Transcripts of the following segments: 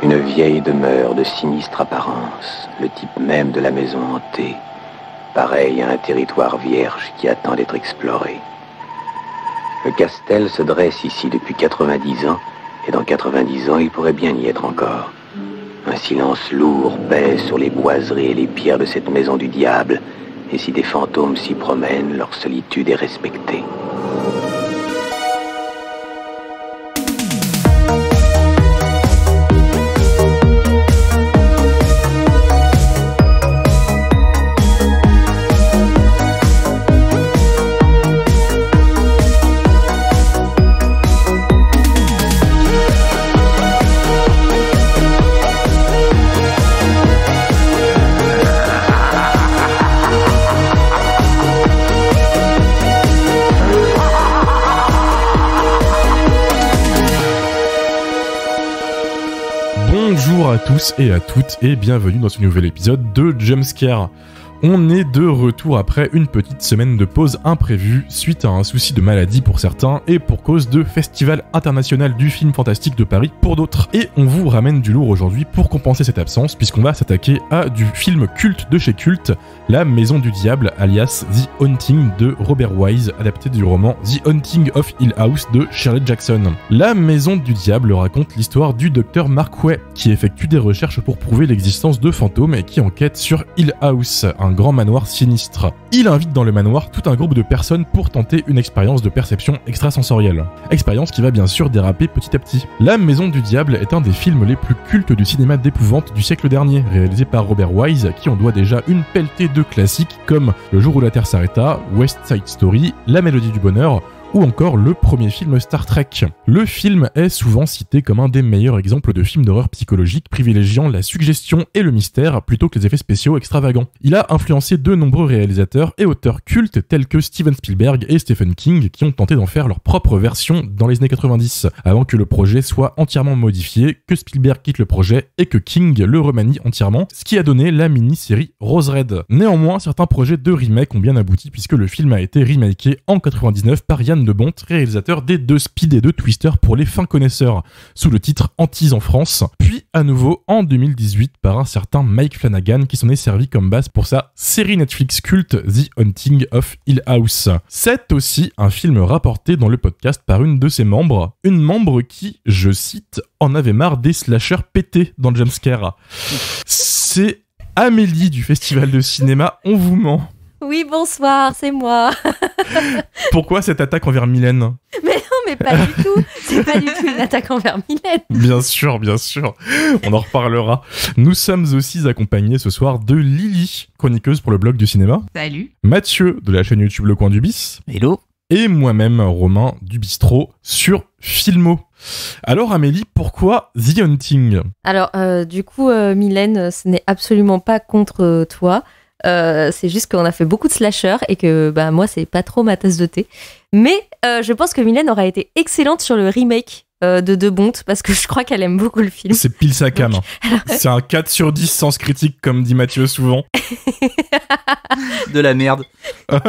Une vieille demeure de sinistre apparence, le type même de la maison hantée, pareil à un territoire vierge qui attend d'être exploré. Le castel se dresse ici depuis 90 ans, et dans 90 ans, il pourrait bien y être encore. Un silence lourd pèse sur les boiseries et les pierres de cette maison du diable, et si des fantômes s'y promènent, leur solitude est respectée. tous et à toutes et bienvenue dans ce nouvel épisode de Jumpscare. On est de retour après une petite semaine de pause imprévue suite à un souci de maladie pour certains et pour cause de Festival international du film fantastique de Paris pour d'autres. Et on vous ramène du lourd aujourd'hui pour compenser cette absence puisqu'on va s'attaquer à du film culte de chez culte, La Maison du Diable alias The Haunting de Robert Wise, adapté du roman The Haunting of Hill House de Shirley Jackson. La Maison du Diable raconte l'histoire du docteur Mark Way qui effectue des recherches pour prouver l'existence de fantômes et qui enquête sur Hill House, un grand manoir sinistre. Il invite dans le manoir tout un groupe de personnes pour tenter une expérience de perception extrasensorielle. Expérience qui va bien sûr déraper petit à petit. La Maison du Diable est un des films les plus cultes du cinéma d'épouvante du siècle dernier, réalisé par Robert Wise, qui en doit déjà une pelletée de classiques comme Le jour où la Terre s'arrêta, West Side Story, La Mélodie du Bonheur, ou encore le premier film Star Trek. Le film est souvent cité comme un des meilleurs exemples de films d'horreur psychologique privilégiant la suggestion et le mystère plutôt que les effets spéciaux extravagants. Il a influencé de nombreux réalisateurs et auteurs cultes tels que Steven Spielberg et Stephen King qui ont tenté d'en faire leur propre version dans les années 90, avant que le projet soit entièrement modifié, que Spielberg quitte le projet et que King le remanie entièrement, ce qui a donné la mini-série Rose Red. Néanmoins, certains projets de remake ont bien abouti puisque le film a été remaké en 99 par Yann de Bonte, réalisateur des deux Speed et de Twister pour les fins connaisseurs, sous le titre Antis en France, puis à nouveau en 2018 par un certain Mike Flanagan qui s'en est servi comme base pour sa série Netflix culte The Hunting of Hill House. C'est aussi un film rapporté dans le podcast par une de ses membres, une membre qui, je cite, en avait marre des slashers pétés dans le jumpscare. C'est Amélie du Festival de cinéma On vous ment. Oui, bonsoir, c'est moi. Pourquoi cette attaque envers Mylène Mais non, mais pas du tout. C'est pas du tout une attaque envers Mylène. Bien sûr, bien sûr. On en reparlera. Nous sommes aussi accompagnés ce soir de Lily, chroniqueuse pour le blog du cinéma. Salut. Mathieu de la chaîne YouTube Le Coin du Bis. Hello. Et moi-même, Romain du Bistrot sur Filmo. Alors Amélie, pourquoi The Hunting Alors euh, du coup, euh, Mylène, ce n'est absolument pas contre euh, toi. Euh, c'est juste qu'on a fait beaucoup de slasher et que bah, moi, c'est pas trop ma tasse de thé. Mais euh, je pense que Mylène aura été excellente sur le remake euh, de De Bonte parce que je crois qu'elle aime beaucoup le film. C'est pile sa cam. Hein. C'est un 4 sur 10 sens critique, comme dit Mathieu souvent. de la merde. Donc,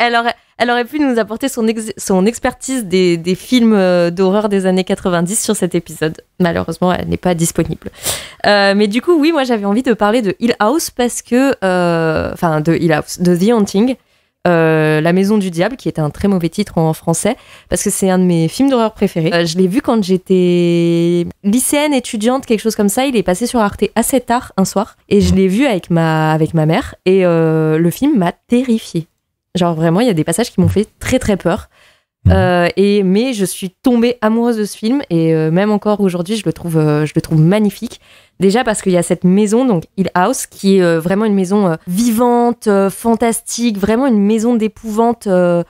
Elle, aurait, pu nous apporter son, expertise des, films euh, d'horreur des années 90 sur cet épisode. Malheureusement, elle n'est pas disponible. Euh, mais du coup, oui, moi j'avais envie de parler de Hill House parce que. Enfin, de Hill de The Haunting euh, La Maison du Diable, qui est un très mauvais titre en français, parce que c'est un de mes films d'horreur préférés. Euh, je l'ai vu quand j'étais lycéenne, étudiante, quelque chose comme ça. Il est passé sur Arte assez tard un soir, et je l'ai vu avec ma, avec ma mère, et euh, le film m'a terrifiée. Genre vraiment, il y a des passages qui m'ont fait très très peur. Mhm. Euh, et mais je suis tombée amoureuse de ce film et euh, même encore aujourd'hui je le trouve euh, je le trouve magnifique déjà parce qu'il y a cette maison donc Hill House qui est vraiment une maison vivante fantastique vraiment une maison d'épouvante on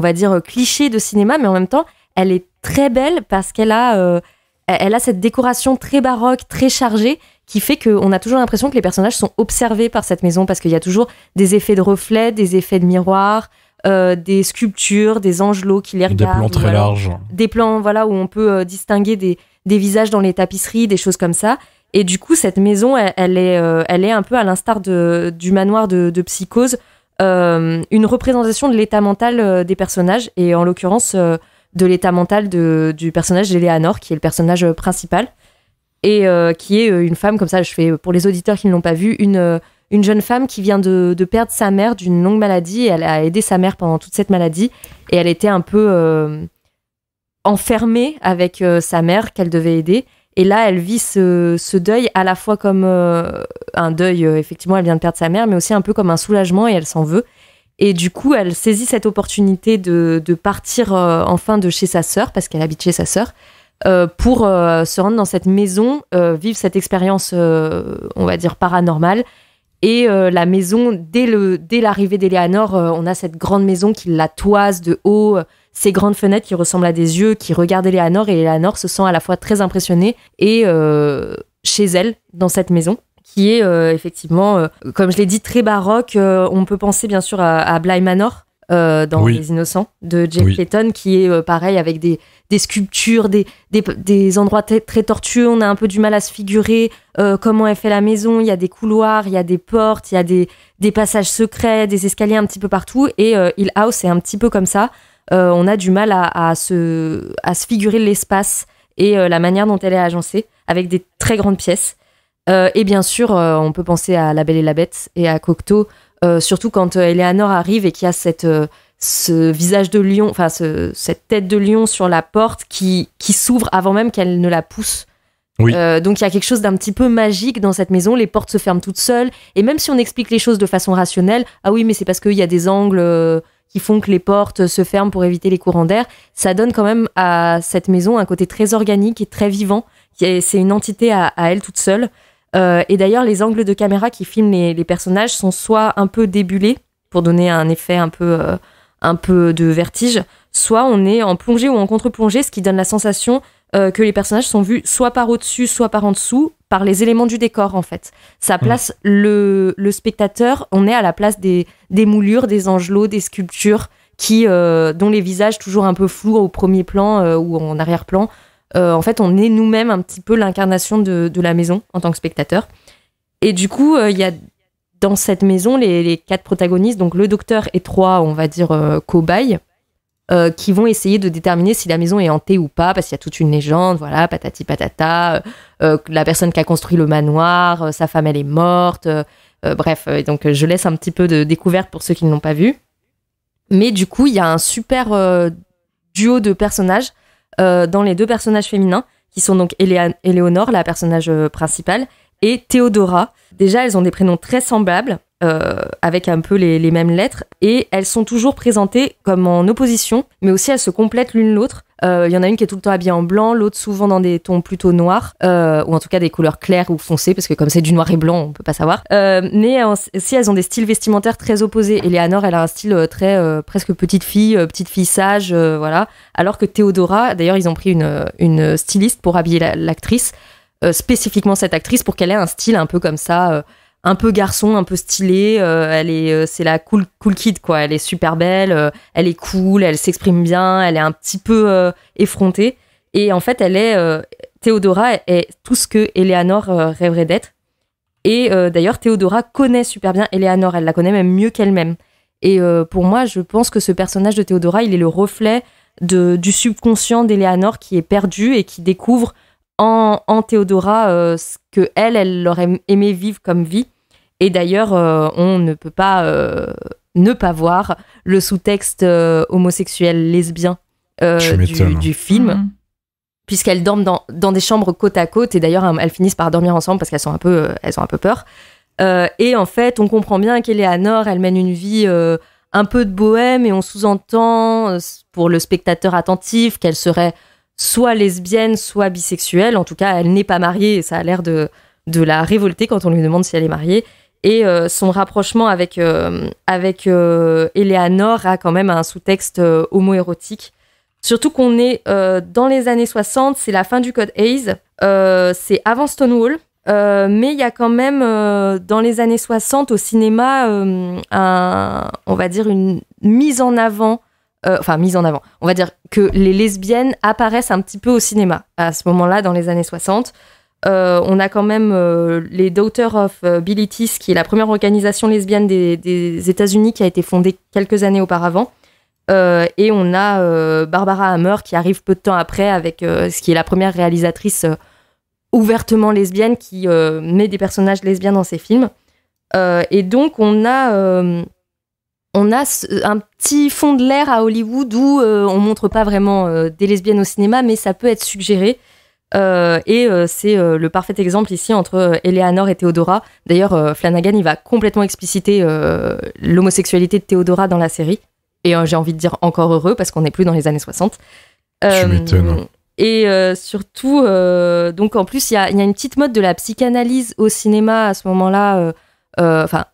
va dire cliché de cinéma mais en même temps elle est très belle parce qu'elle a elle a cette décoration très baroque très chargée qui fait qu'on a toujours l'impression que les personnages sont observés par cette maison parce qu'il y a toujours des effets de reflets des effets de miroir euh, des sculptures, des angelots qui les regardent. Des plans très larges. Des plans voilà, où on peut euh, distinguer des, visages dans les tapisseries, des choses comme ça. Et du coup, cette maison, elle, est, euh, elle est un peu à l'instar du manoir de, Psychose, une représentation de l'état mental des personnages, et en l'occurrence de l'état mental du personnage d'Eleanor, qui est le personnage principal, et qui est une femme, comme ça je fais pour les auditeurs qui ne l'ont pas vu, une une jeune femme qui vient de, perdre sa mère d'une longue maladie. elle a aidé sa mère pendant toute cette maladie et elle était un peu euh, enfermée avec euh, sa mère qu'elle devait aider. Et là, elle vit ce, deuil à la fois comme euh, un deuil, effectivement, elle vient de perdre sa mère, mais aussi un peu comme un soulagement et elle s'en veut. Et du coup, elle saisit cette opportunité de, partir enfin de chez sa sœur, parce qu'elle habite chez sa sœur, pour se rendre dans cette maison, vivre cette expérience, on va dire, paranormale, et euh, la maison, dès l'arrivée dès d'Eleanor, euh, on a cette grande maison qui la toise de haut, euh, ces grandes fenêtres qui ressemblent à des yeux, qui regardent Eleanor, et Eleanor se sent à la fois très impressionnée et chez elle, dans cette maison qui est effectivement, comme je l'ai dit, très baroque. on peut penser bien sûr à, Bly Manor, dans Les Innocents de Jane Clayton, qui est pareil avec des, des sculptures, des, des, endroits très tortueux, on a un peu du mal à se figurer euh, comment elle fait la maison, il y a des couloirs, il y a des portes, il y a des, des passages secrets, des escaliers un petit peu partout, et il euh, Hill House est un petit peu comme ça, euh, on a du mal à, se, à se figurer l'espace et la manière dont elle est agencée, avec des très grandes pièces. et bien sûr, on peut penser à La Belle et la Bête et à Cocteau, surtout quand Eleanor arrive et qu'il y a cette ce visage de lion, enfin cette tête de lion sur la porte qui, qui s'ouvre avant même qu'elle ne la pousse. Euh, donc il y a quelque chose d'un petit peu magique dans cette maison. Les portes se ferment toutes seules. Et même si on explique les choses de façon rationnelle, ah oui, mais c'est parce qu'il y a des angles euh, qui font que les portes se ferment pour éviter les courants d'air, ça donne quand même à cette maison un côté très organique et très vivant. C'est une entité à, elle toute seule. Euh, et d'ailleurs, les angles de caméra qui filment les, personnages sont soit un peu débulés pour donner un effet un peu un peu de vertige, soit on est en plongée ou en contre-plongée, ce qui donne la sensation euh, que les personnages sont vus soit par au-dessus, soit par en dessous, par les éléments du décor en fait. Ça mm. place le, spectateur, on est à la place des, moulures, des angelots, des sculptures qui euh, dont les visages toujours un peu flous au premier plan euh, ou en arrière-plan. en fait, on est nous-mêmes un petit peu l'incarnation de, de, la maison en tant que spectateur. Et du coup, il y a dans cette maison, les, quatre protagonistes, donc le docteur et trois, on va dire, euh, cobayes, euh, qui vont essayer de déterminer si la maison est hantée ou pas, parce qu'il y a toute une légende, voilà, patati patata, euh, la personne qui a construit le manoir, sa femme, elle est morte, bref, donc je laisse un petit peu de découverte pour ceux qui ne l'ont pas vu. Mais du coup, il y a un super duo de personnages dans les deux personnages féminins, qui sont donc Éléonore, la personnage principale, et Théodora. Déjà, elles ont des prénoms très semblables, euh, avec un peu les, mêmes lettres, et elles sont toujours présentées comme en opposition, mais aussi elles se complètent l'une l'autre. Euh, il y en a une qui est tout le temps habillée en blanc, l'autre souvent dans des tons plutôt noirs, euh, ou en tout cas des couleurs claires ou foncées, parce que comme c'est du noir et blanc, on peut pas savoir. mais si elles ont des styles vestimentaires très opposés. Eleanor, elle a un style très presque petite fille, petite fille sage, voilà. Alors que Théodora, d'ailleurs, ils ont pris une, styliste pour habiller l'actrice. Euh, spécifiquement cette actrice pour qu'elle ait un style un peu comme ça euh, un peu garçon, un peu stylé. Euh, elle est, c'est la cool, cool kid quoi. Elle est super belle, elle est cool, elle s'exprime bien, elle est un petit peu effrontée. Et en fait, elle est Théodora est, tout ce que Eleanor rêverait d'être. Et d'ailleurs, Théodora connaît super bien Eleanor. Elle la connaît même mieux qu'elle-même. Et pour moi, je pense que ce personnage de Théodora, il est le reflet de, du subconscient d'Eleanor qui est perdu et qui découvre en, Théodora euh, ce que elle, elle aurait aimé vivre comme vie. Et d'ailleurs, euh, on ne peut pas euh, ne pas voir le sous-texte homosexuel lesbien du, film. Mm. Puisqu'elles dorment dans, des chambres côte à côte, et d'ailleurs hein, elles finissent par dormir ensemble parce qu'elles sont un peu, ont un peu peur. et en fait, on comprend bien qu'Eleanor, elle mène une vie un peu de bohème, et on sous-entend pour le spectateur attentif qu'elle serait soit lesbienne, soit bisexuelle. En tout cas, elle n'est pas mariée et ça a l'air de, de la révolter quand on lui demande si elle est mariée. Et euh, son rapprochement avec, euh, avec euh, Eleanor a quand même un sous-texte homoérotique. Surtout qu'on est dans les années 60, c'est la fin du code Hayes, c'est avant Stonewall, mais il y a quand même dans les années 60 au cinéma, un, on va dire, une mise en avant euh, enfin mise en avant, on va dire que les lesbiennes apparaissent un petit peu au cinéma à ce moment-là, dans les années 60. Euh, on a quand même euh, les Daughters of Bilitis, qui est la première organisation lesbienne des, États-Unis qui a été fondée quelques années auparavant. et on a Barbara Hammer qui arrive peu de temps après avec ce qui est la première réalisatrice ouvertement lesbienne qui met des personnages lesbiens dans ses films. et donc on a on a un petit fond de l'air à Hollywood où euh, on montre pas vraiment euh, des lesbiennes au cinéma, mais ça peut être suggéré. Euh, et c'est le parfait exemple ici entre Eleanor et Théodora. D'ailleurs, Flanagan, il va complètement expliciter l'homosexualité de Théodora dans la série. Et j'ai envie de dire encore heureux parce qu'on n'est plus dans les années 60. Je m'étonne. Et surtout, donc en plus, il y y a, une petite mode de la psychanalyse au cinéma à ce moment-là. Enfin,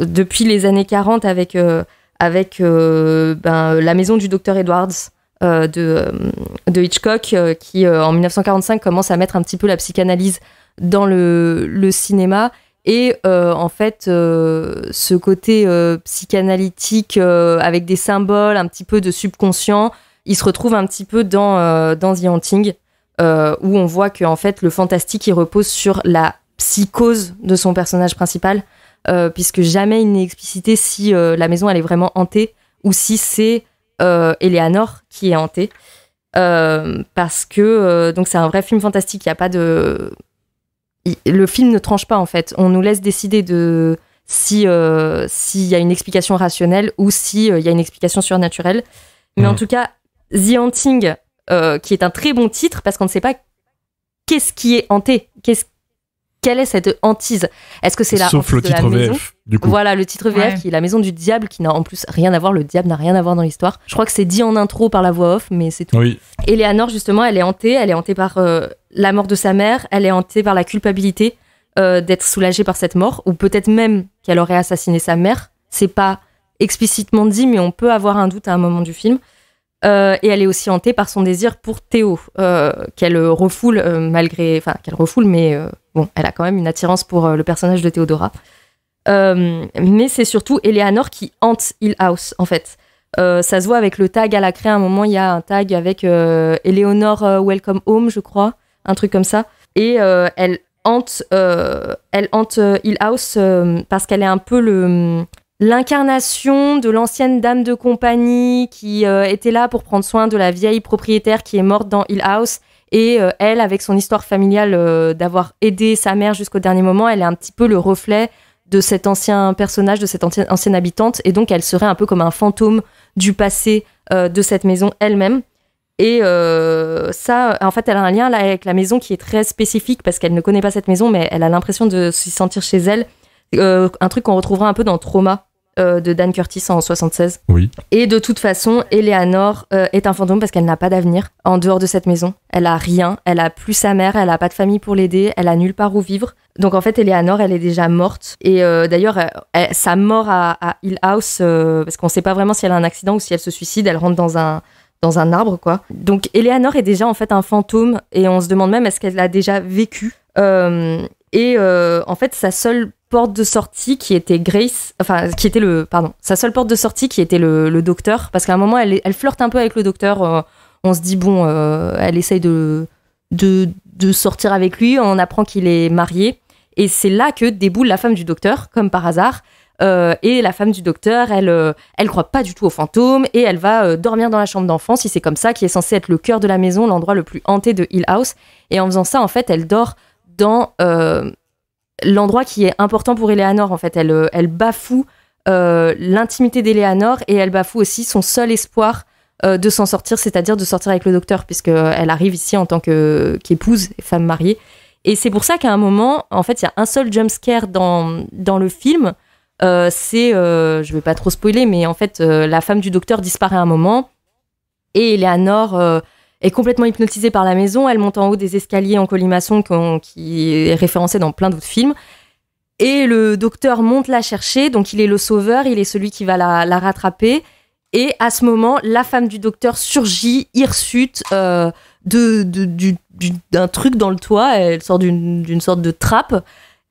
depuis les années 40 avec, euh, avec euh, ben, la maison du docteur Edwards. Euh, de, Hitchcock, qui en 1945 commence à mettre un petit peu la psychanalyse dans le, cinéma. Et en fait, ce côté psychanalytique avec des symboles, un petit peu de subconscient, il se retrouve un petit peu dans, dans The Hunting, où on voit que en fait, le fantastique, il repose sur la psychose de son personnage principal. Euh, puisque jamais il n'est explicité si euh, la maison elle est vraiment hantée ou si c'est euh, Eleanor qui est hantée. parce que donc c'est un vrai film fantastique, il n'y a pas de. le film ne tranche pas en fait. On nous laisse décider de si s'il y a une explication rationnelle ou si il y a une explication surnaturelle. Mais en mm. tout cas, The Haunting qui est un très bon titre parce qu'on ne sait pas qu'est-ce qui est hanté, qu'est-ce quelle est cette hantise Est-ce que c'est la Sauf le titre Voilà, le titre VF qui est la maison du diable, qui n'a en plus rien à voir, le diable n'a rien à voir dans l'histoire. Je crois que c'est dit en intro par la voix off, mais c'est tout. Oui. Eleanor, justement, elle est hantée, elle est hantée par euh, la mort de sa mère, elle est hantée par la culpabilité euh, d'être soulagée par cette mort, ou peut-être même qu'elle aurait assassiné sa mère. C'est pas explicitement dit, mais on peut avoir un doute à un moment du film. Euh, et elle est aussi hantée par son désir pour Théo, qu'elle refoule malgré, enfin qu'elle refoule, mais Bon, elle a quand même une attirance pour euh, le personnage de Théodora. Euh, mais c'est surtout Eleanor qui hante Hill House, en fait. Euh, ça se voit avec le tag à la craie. À un moment, il y a un tag avec Eleanor Welcome Home, je crois, un truc comme ça. Et elle hante, elle hante Hill House parce qu'elle est un peu le hum, l'incarnation de l'ancienne dame de compagnie qui était là pour prendre soin de la vieille propriétaire qui est morte dans Hill House et euh, elle, avec son histoire familiale euh, d'avoir aidé sa mère jusqu'au dernier moment, elle est un petit peu le reflet de cet ancien personnage, de cette ancienne, habitante. Et donc, elle serait un peu comme un fantôme du passé euh, de cette maison elle-même. Et ça, en fait, elle a un lien là avec la maison qui est très spécifique parce qu'elle ne connaît pas cette maison, mais elle a l'impression de s'y sentir chez elle. un truc qu'on retrouvera un peu dans Trauma, euh, de Dan Curtis en 76. Oui. Et de toute façon, Eleanor euh, est un fantôme parce qu'elle n'a pas d'avenir en dehors de cette maison. Elle a rien, elle a plus sa mère, elle a pas de famille pour l'aider, elle a nulle part où vivre. Donc en fait, Eleanor, elle est déjà morte. Et euh, d'ailleurs, sa mort à, Hill House, parce qu'on ne sait pas vraiment si elle a un accident ou si elle se suicide, elle rentre dans un dans un arbre, quoi. Donc, Eleanor est déjà en fait un fantôme et on se demande même est-ce qu'elle a déjà vécu et euh, en fait, sa seule porte de sortie qui était Grace, enfin qui était le, pardon, sa seule porte de sortie qui était le, docteur, parce qu'à un moment elle, flirte un peu avec le docteur. Euh, on se dit bon, euh, elle essaye de, de, sortir avec lui. On apprend qu'il est marié, et c'est là que déboule la femme du docteur, comme par hasard. et la femme du docteur, elle, elle croit pas du tout au fantôme et elle va dormir dans la chambre d'enfant si c'est comme ça, qui est censé être le cœur de la maison, l'endroit le plus hanté de Hill House. Et en faisant ça, en fait, elle dort dans euh, l'endroit qui est important pour Eleanor. En fait, elle, euh, elle bafoue euh, l'intimité d'Eleanor et elle bafoue aussi son seul espoir de s'en sortir, c'est-à-dire de sortir avec le docteur, puisqu'elle arrive ici en tant qu'épouse et femme mariée. Et c'est pour ça qu'à un moment, en fait, il y a un seul jumpscare dans, dans le film. c'est, je vais pas trop spoiler, mais en fait, la femme du docteur disparaît à un moment et Eleanor est complètement hypnotisée par la maison. Elle monte en haut des escaliers en colimaçon qui est référencé dans plein d'autres films. Et le docteur monte la chercher, donc il est le sauveur, il est celui qui va la, rattraper. Et à ce moment, la femme du docteur surgit, hirsute, euh, d'un truc dans le toit. Elle sort d'une sorte de trappe.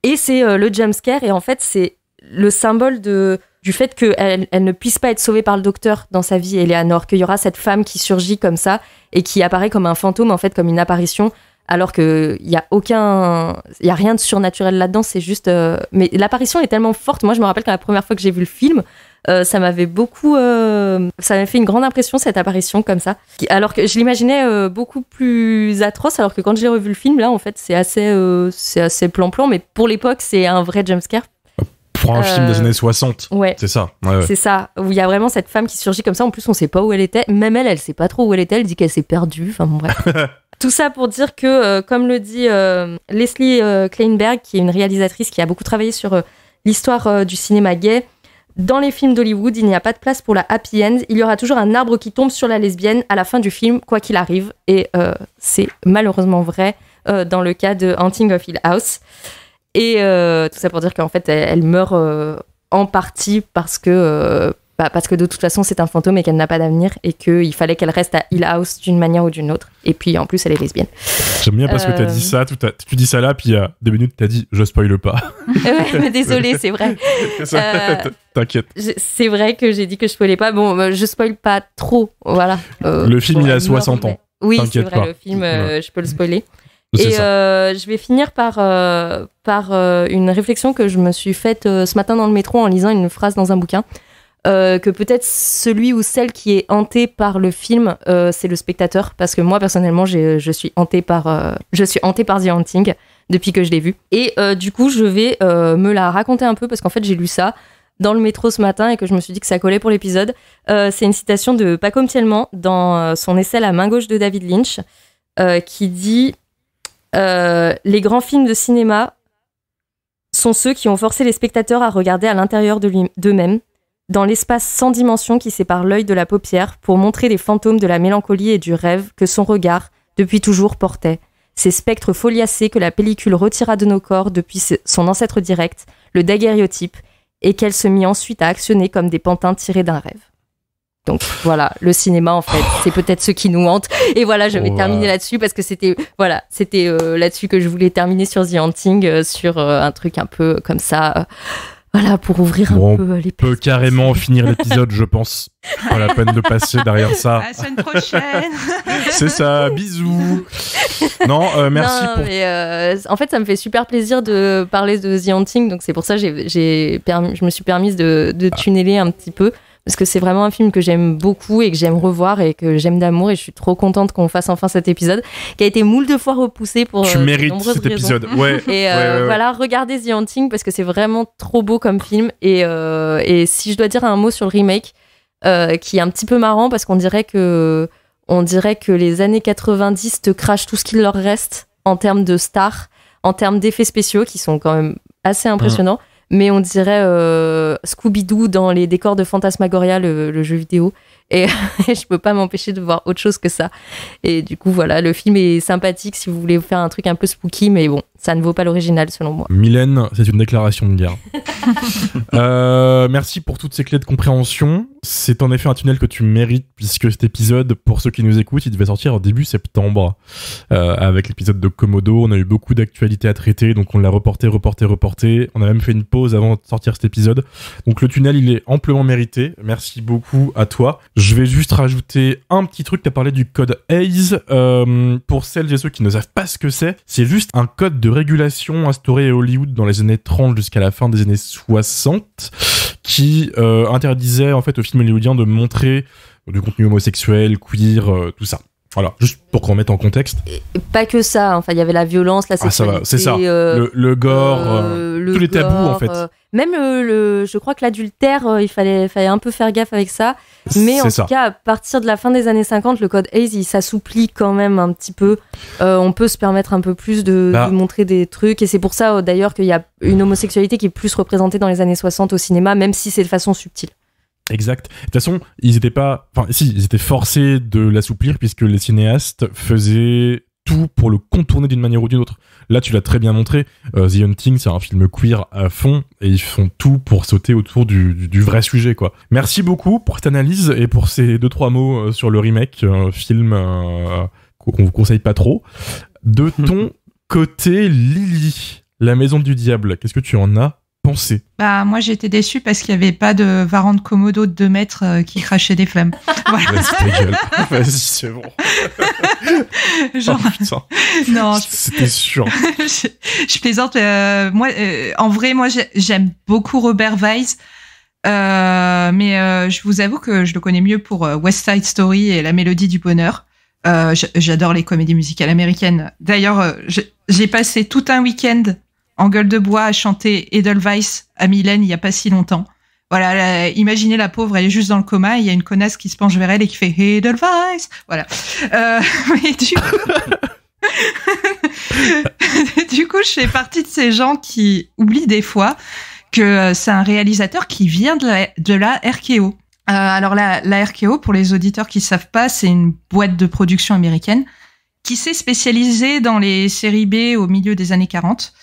Et c'est le euh, le jumpscare. Et en fait, c'est le symbole de du fait qu'elle elle ne puisse pas être sauvée par le docteur dans sa vie, Eleanor, qu'il y aura cette femme qui surgit comme ça et qui apparaît comme un fantôme, en fait, comme une apparition, alors qu'il y a aucun. Il a rien de surnaturel là-dedans, c'est juste. Euh, mais l'apparition est tellement forte. Moi, je me rappelle quand la première fois que j'ai vu le film, euh, ça m'avait beaucoup. Euh, ça m'avait fait une grande impression, cette apparition comme ça. Alors que je l'imaginais beaucoup plus atroce, alors que quand j'ai revu le film, là, en fait, c'est assez c'est plan-plan, mais pour l'époque, c'est un vrai jumpscare un film des euh, années 60. Ouais. C'est ça. C'est ça. Où il y a vraiment cette femme qui surgit comme ça. En plus, on sait pas où elle était. Même elle, elle sait pas trop où elle était. Elle dit qu'elle s'est perdue. Enfin, bref. Tout ça pour dire que, euh, comme le dit euh, Leslie Kleinberg, qui est une réalisatrice qui a beaucoup travaillé sur l'histoire du cinéma gay, dans les films d'Hollywood, il n'y a pas de place pour la happy end. Il y aura toujours un arbre qui tombe sur la lesbienne à la fin du film, quoi qu'il arrive. Et c'est malheureusement vrai dans le cas de Hunting of Hill House. Et euh, tout ça pour dire qu'en fait, elle, meurt euh, en partie parce que euh, bah, parce que de toute façon c'est un fantôme et qu'elle n'a pas d'avenir et qu'il fallait qu'elle reste à Hill House d'une manière ou d'une autre. Et puis en plus elle est lesbienne. J'aime bien parce que tu as dit ça, tu dis ça là, puis il y a des minutes tu as dit je spoile pas. ouais, désolé, c'est vrai. T'inquiète. C'est vrai que j'ai dit que je spoilais pas. Bon, je spoil pas trop, voilà. le film il a 60 ans. Oui, c'est vrai, pas. le film, je peux le spoiler. Et euh, je vais finir par, euh, par euh, une réflexion que je me suis faite ce matin dans le métro en lisant une phrase dans un bouquin. que peut-être celui ou celle qui est hanté par le film, c'est le spectateur, parce que moi personnellement, je suis hanté par, je suis hanté par The Hunting depuis que je l'ai vu. Et du coup, je vais me la raconter un peu parce qu'en fait, j'ai lu ça dans le métro ce matin et que je me suis dit que ça collait pour l'épisode. c'est une citation de Paco Mtielman dans son essai La main gauche de David Lynch, qui dit euh, les grands films de cinéma sont ceux qui ont forcé les spectateurs à regarder à l'intérieur d'eux-mêmes, dans l'espace sans dimension qui sépare l'œil de la paupière, pour montrer les fantômes de la mélancolie et du rêve que son regard, depuis toujours, portait. Ces spectres foliacés que la pellicule retira de nos corps depuis son ancêtre direct, le daguerréotype, et qu'elle se mit ensuite à actionner comme des pantins tirés d'un rêve. Donc voilà, le cinéma en fait, c'est peut-être ce qui nous hante. Et voilà, je vais oh, terminer là-dessus parce que c'était voilà, c'était euh, là-dessus que je voulais terminer sur The Hunting, euh, sur euh, un truc un peu comme ça. voilà, pour ouvrir un peu les On peut carrément finir l'épisode, je pense. Pas la peine de passer derrière ça. À la semaine prochaine. c'est ça, bisous. Non, merci en fait, ça me fait super plaisir de parler de The Hunting, donc c'est pour ça que j'ai, je me suis permise de, de ah. tunneler un petit peu parce que c'est vraiment un film que j'aime beaucoup et que j'aime revoir et que j'aime d'amour et je suis trop contente qu'on fasse enfin cet épisode qui a été moule de fois repoussé pour tu mérites cet épisode et voilà regardez The Hunting parce que c'est vraiment trop beau comme film et, euh, si je dois dire un mot sur le remake euh, qui est un petit peu marrant parce qu'on dirait que on dirait que les années 90 te crachent tout ce qu'il leur reste en termes de stars en termes d'effets spéciaux qui sont quand même assez mm. impressionnants mais on dirait euh, Scooby-Doo dans les décors de Fantasmagoria, le, jeu vidéo. Et je peux pas m'empêcher de voir autre chose que ça. Et du coup, voilà, le film est sympathique si vous voulez faire un truc un peu spooky, mais bon, ça ne vaut pas l'original selon moi. Mylène, c'est une déclaration de guerre. Euh, merci pour toutes ces clés de compréhension. C'est en effet un tunnel que tu mérites puisque cet épisode, pour ceux qui nous écoutent, il devait sortir en début septembre. Euh, avec l'épisode de Komodo, on a eu beaucoup d'actualités à traiter, donc on l'a reporté, reporté, reporté. On a même fait une pause avant de sortir cet épisode. Donc le tunnel, il est amplement mérité. Merci beaucoup à toi. Je vais juste rajouter un petit truc. Tu as parlé du code AISE. Euh, pour celles et ceux qui ne savent pas ce que c'est, c'est juste un code de de régulation instaurée à Hollywood dans les années 30 jusqu'à la fin des années 60 qui euh, interdisait en fait aux films hollywoodiens de montrer du contenu homosexuel, queer, euh, tout ça. Voilà, juste pour qu'on mette en contexte. pas que ça, enfin, il y avait la violence, la ah, sexualité. c'est ça, euh, le, gore, euh, euh, tous les tabous en fait. même le, je crois que l'adultère, il fallait, fallait un peu faire gaffe avec ça. Mais en tout cas, à partir de la fin des années 50, le code Hays, s'assouplit quand même un petit peu. on peut se permettre un peu plus de, bah. de montrer des trucs. Et c'est pour ça d'ailleurs qu'il y a une homosexualité qui est plus représentée dans les années 60 au cinéma, même si c'est de façon subtile. Exact. De toute façon, ils étaient pas, enfin, si, ils étaient forcés de l'assouplir puisque les cinéastes faisaient tout pour le contourner d'une manière ou d'une autre. Là, tu l'as très bien montré. Euh, The Hunting, c'est un film queer à fond et ils font tout pour sauter autour du, vrai sujet, quoi. Merci beaucoup pour cette analyse et pour ces deux trois mots euh, sur le remake, film euh, qu'on vous conseille pas trop. De ton côté, Lily, la maison du diable, qu'est-ce que tu en as bah moi j'étais déçue parce qu'il n'y avait pas de varan de Komodo de 2 mètres euh, qui crachait des flammes. Vas-y, c'est bon. Genre... Oh, putain. Non, je... c'était sûr. je, plaisante. Euh, moi, euh, en vrai, moi j'aime beaucoup Robert Weiss. mais je vous avoue que je le connais mieux pour West Side Story et La Mélodie du Bonheur. j'adore les comédies musicales américaines. D'ailleurs, j'ai passé tout un week-end en gueule de bois à chanter Edelweiss à Mylène il y a pas si longtemps. Voilà, imaginez la pauvre, elle est juste dans le coma, il y a une connasse qui se penche vers elle et qui fait Edelweiss. Voilà. Euh, du coup, du coup, je fais partie de ces gens qui oublient des fois que euh, c'est un réalisateur qui vient de la, de la RKO. Euh, alors la, la RKO, pour les auditeurs qui savent pas, c'est une boîte de production américaine qui s'est spécialisée dans les séries B au milieu des années 40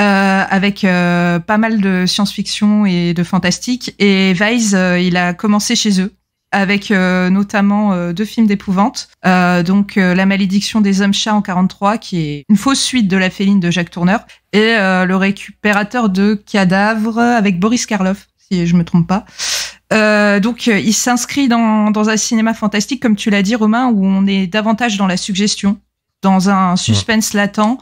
euh, avec euh, pas mal de science-fiction et de fantastique. Et Vice, euh, il a commencé chez eux avec notamment deux films d'épouvante, donc La malédiction des hommes chats en 43, qui est une fausse suite de La Féline de Jacques Tourneur, et Le récupérateur de cadavres avec Boris Karloff, si je me trompe pas. donc, il s'inscrit dans, dans, un cinéma fantastique, comme tu l'as dit, Romain, où on est davantage dans la suggestion, dans un suspense latent,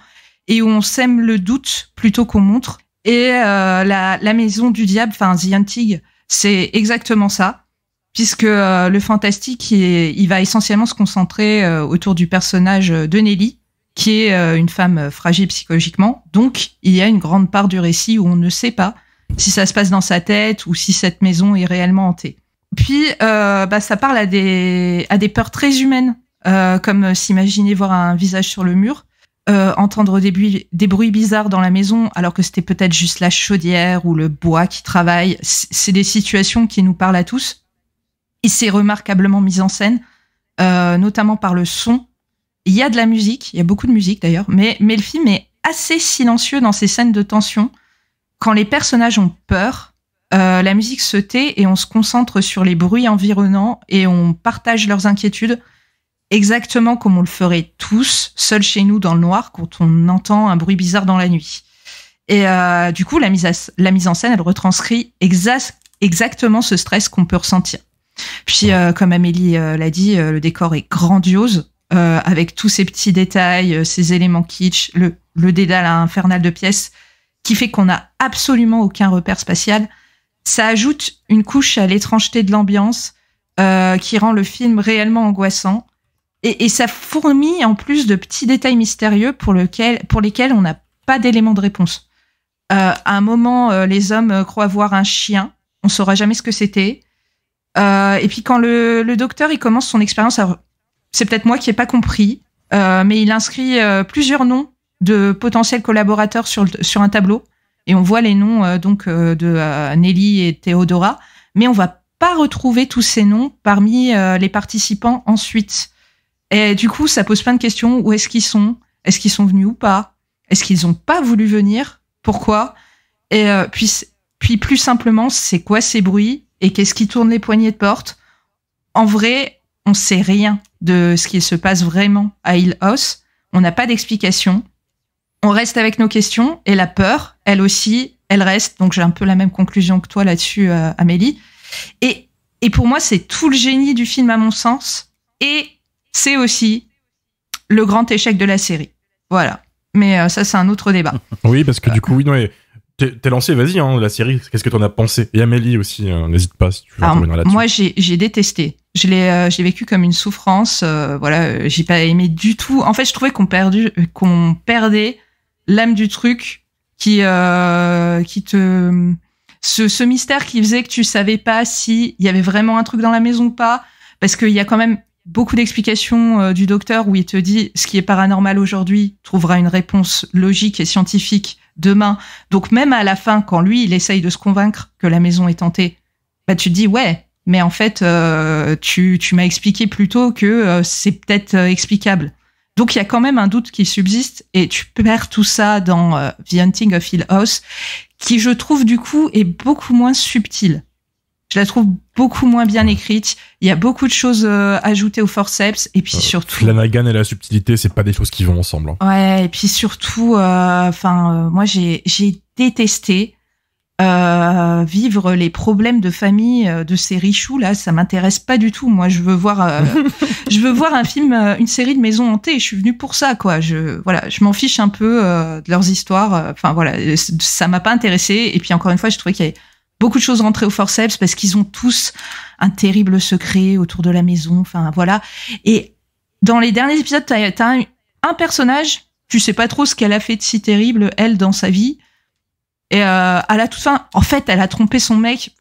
et où on sème le doute plutôt qu'on montre. Et euh, la, maison du diable, enfin The c'est exactement ça, puisque euh, le fantastique, il, va essentiellement se concentrer euh, autour du personnage de Nelly, qui est une femme fragile psychologiquement. Donc, il y a une grande part du récit où on ne sait pas si ça se passe dans sa tête ou si cette maison est réellement hantée. Puis, bah, ça parle à des, à des peurs très humaines, comme s'imaginer voir un visage sur le mur euh, entendre des bruits, bizarres dans la maison, alors que c'était peut-être juste la chaudière ou le bois qui travaille. C'est des situations qui nous parlent à tous. Et c'est remarquablement mis en scène, euh, notamment par le son. Il y a de la musique, il y a beaucoup de musique d'ailleurs, mais, mais le film est assez silencieux dans ces scènes de tension. Quand les personnages ont peur, euh, la musique se tait et on se concentre sur les bruits environnants et on partage leurs inquiétudes exactement comme on le ferait tous, seuls chez nous dans le noir, quand on entend un bruit bizarre dans la nuit. Et euh, du coup, la mise, la mise en scène, elle retranscrit exactement ce stress qu'on peut ressentir. Puis, euh, comme Amélie euh, l'a dit, le décor est grandiose, avec tous ces petits détails, ces éléments kitsch, le, le dédale infernal de pièces, qui fait qu'on n'a absolument aucun repère spatial. Ça ajoute une couche à l'étrangeté de l'ambiance, qui rend le film réellement angoissant. Et, ça fourmille en plus de petits détails mystérieux pour, lequel, pour lesquels on n'a pas d'éléments de réponse. Euh, à un moment, euh, les hommes croient voir un chien. On saura jamais ce que c'était. Euh, et puis quand le, docteur il commence son expérience, c'est peut-être moi qui n'ai pas compris, mais il inscrit plusieurs noms de potentiels collaborateurs sur, sur un tableau. Et on voit les noms donc de Nelly et Théodora, mais on va pas retrouver tous ces noms parmi les participants ensuite. Et du coup, ça pose plein de questions. Où est-ce qu'ils sont Est-ce qu'ils sont venus ou pas Est-ce qu'ils n'ont pas voulu venir Pourquoi Et euh, puis, plus simplement, c'est quoi ces bruits Et qu'est-ce qui tourne les poignées de porte En vrai, on sait rien de ce qui se passe vraiment à Hill On n'a pas d'explication. On reste avec nos questions et la peur, elle aussi, elle reste. Donc j'ai un peu la même conclusion que toi là-dessus, euh, Amélie. Et, et pour moi, c'est tout le génie du film à mon sens. Et c'est aussi le grand échec de la série. Voilà. Mais euh, ça, c'est un autre débat. Oui, parce que du coup, oui, non, t'es lancé, vas-y, hein, la série, qu'est-ce que t'en as pensé Et Amélie aussi, euh, n'hésite pas si tu veux revenir là-dessus. Moi, j'ai détesté. Euh, je l'ai vécu comme une souffrance. voilà, j'ai pas aimé du tout. En fait, je trouvais qu'on qu'on perdait l'âme du truc qui, qui te. Ce, ce mystère qui faisait que tu savais pas s'il y avait vraiment un truc dans la maison ou pas. Parce qu'il y a quand même beaucoup d'explications euh, du docteur où il te dit ce qui est paranormal aujourd'hui trouvera une réponse logique et scientifique demain. Donc même à la fin, quand lui, il essaye de se convaincre que la maison est tentée, bah tu te dis ouais, mais en fait, euh, tu, tu m'as expliqué plutôt que euh, c'est peut-être explicable. Donc il y a quand même un doute qui subsiste et tu perds tout ça dans The Hunting of Hill House, qui je trouve du coup est beaucoup moins subtil. Je la trouve beaucoup moins bien écrite. Il y a beaucoup de choses euh, ajoutées aux forceps et puis surtout... La nagane et la subtilité, c'est pas des choses qui vont ensemble. Hein. Ouais, et puis surtout, euh, enfin, euh, moi j'ai détesté vivre les problèmes de famille de ces richoux là, ça m'intéresse pas du tout. Moi, je veux voir, je veux voir un film, une série de maisons hantées. Je suis venue pour ça, quoi. Je, voilà, je m'en fiche un peu de leurs histoires. Enfin voilà, ça m'a pas intéressé. Et puis encore une fois, je trouvais qu'il y avait beaucoup de choses rentrées au forceps parce qu'ils ont tous un terrible secret autour de la maison. Enfin, voilà. Et dans les derniers épisodes, tu as un, personnage, tu sais pas trop ce qu'elle a fait de si terrible, elle, dans sa vie. Et euh, elle a tout toute fin, en fait, elle a trompé son mec.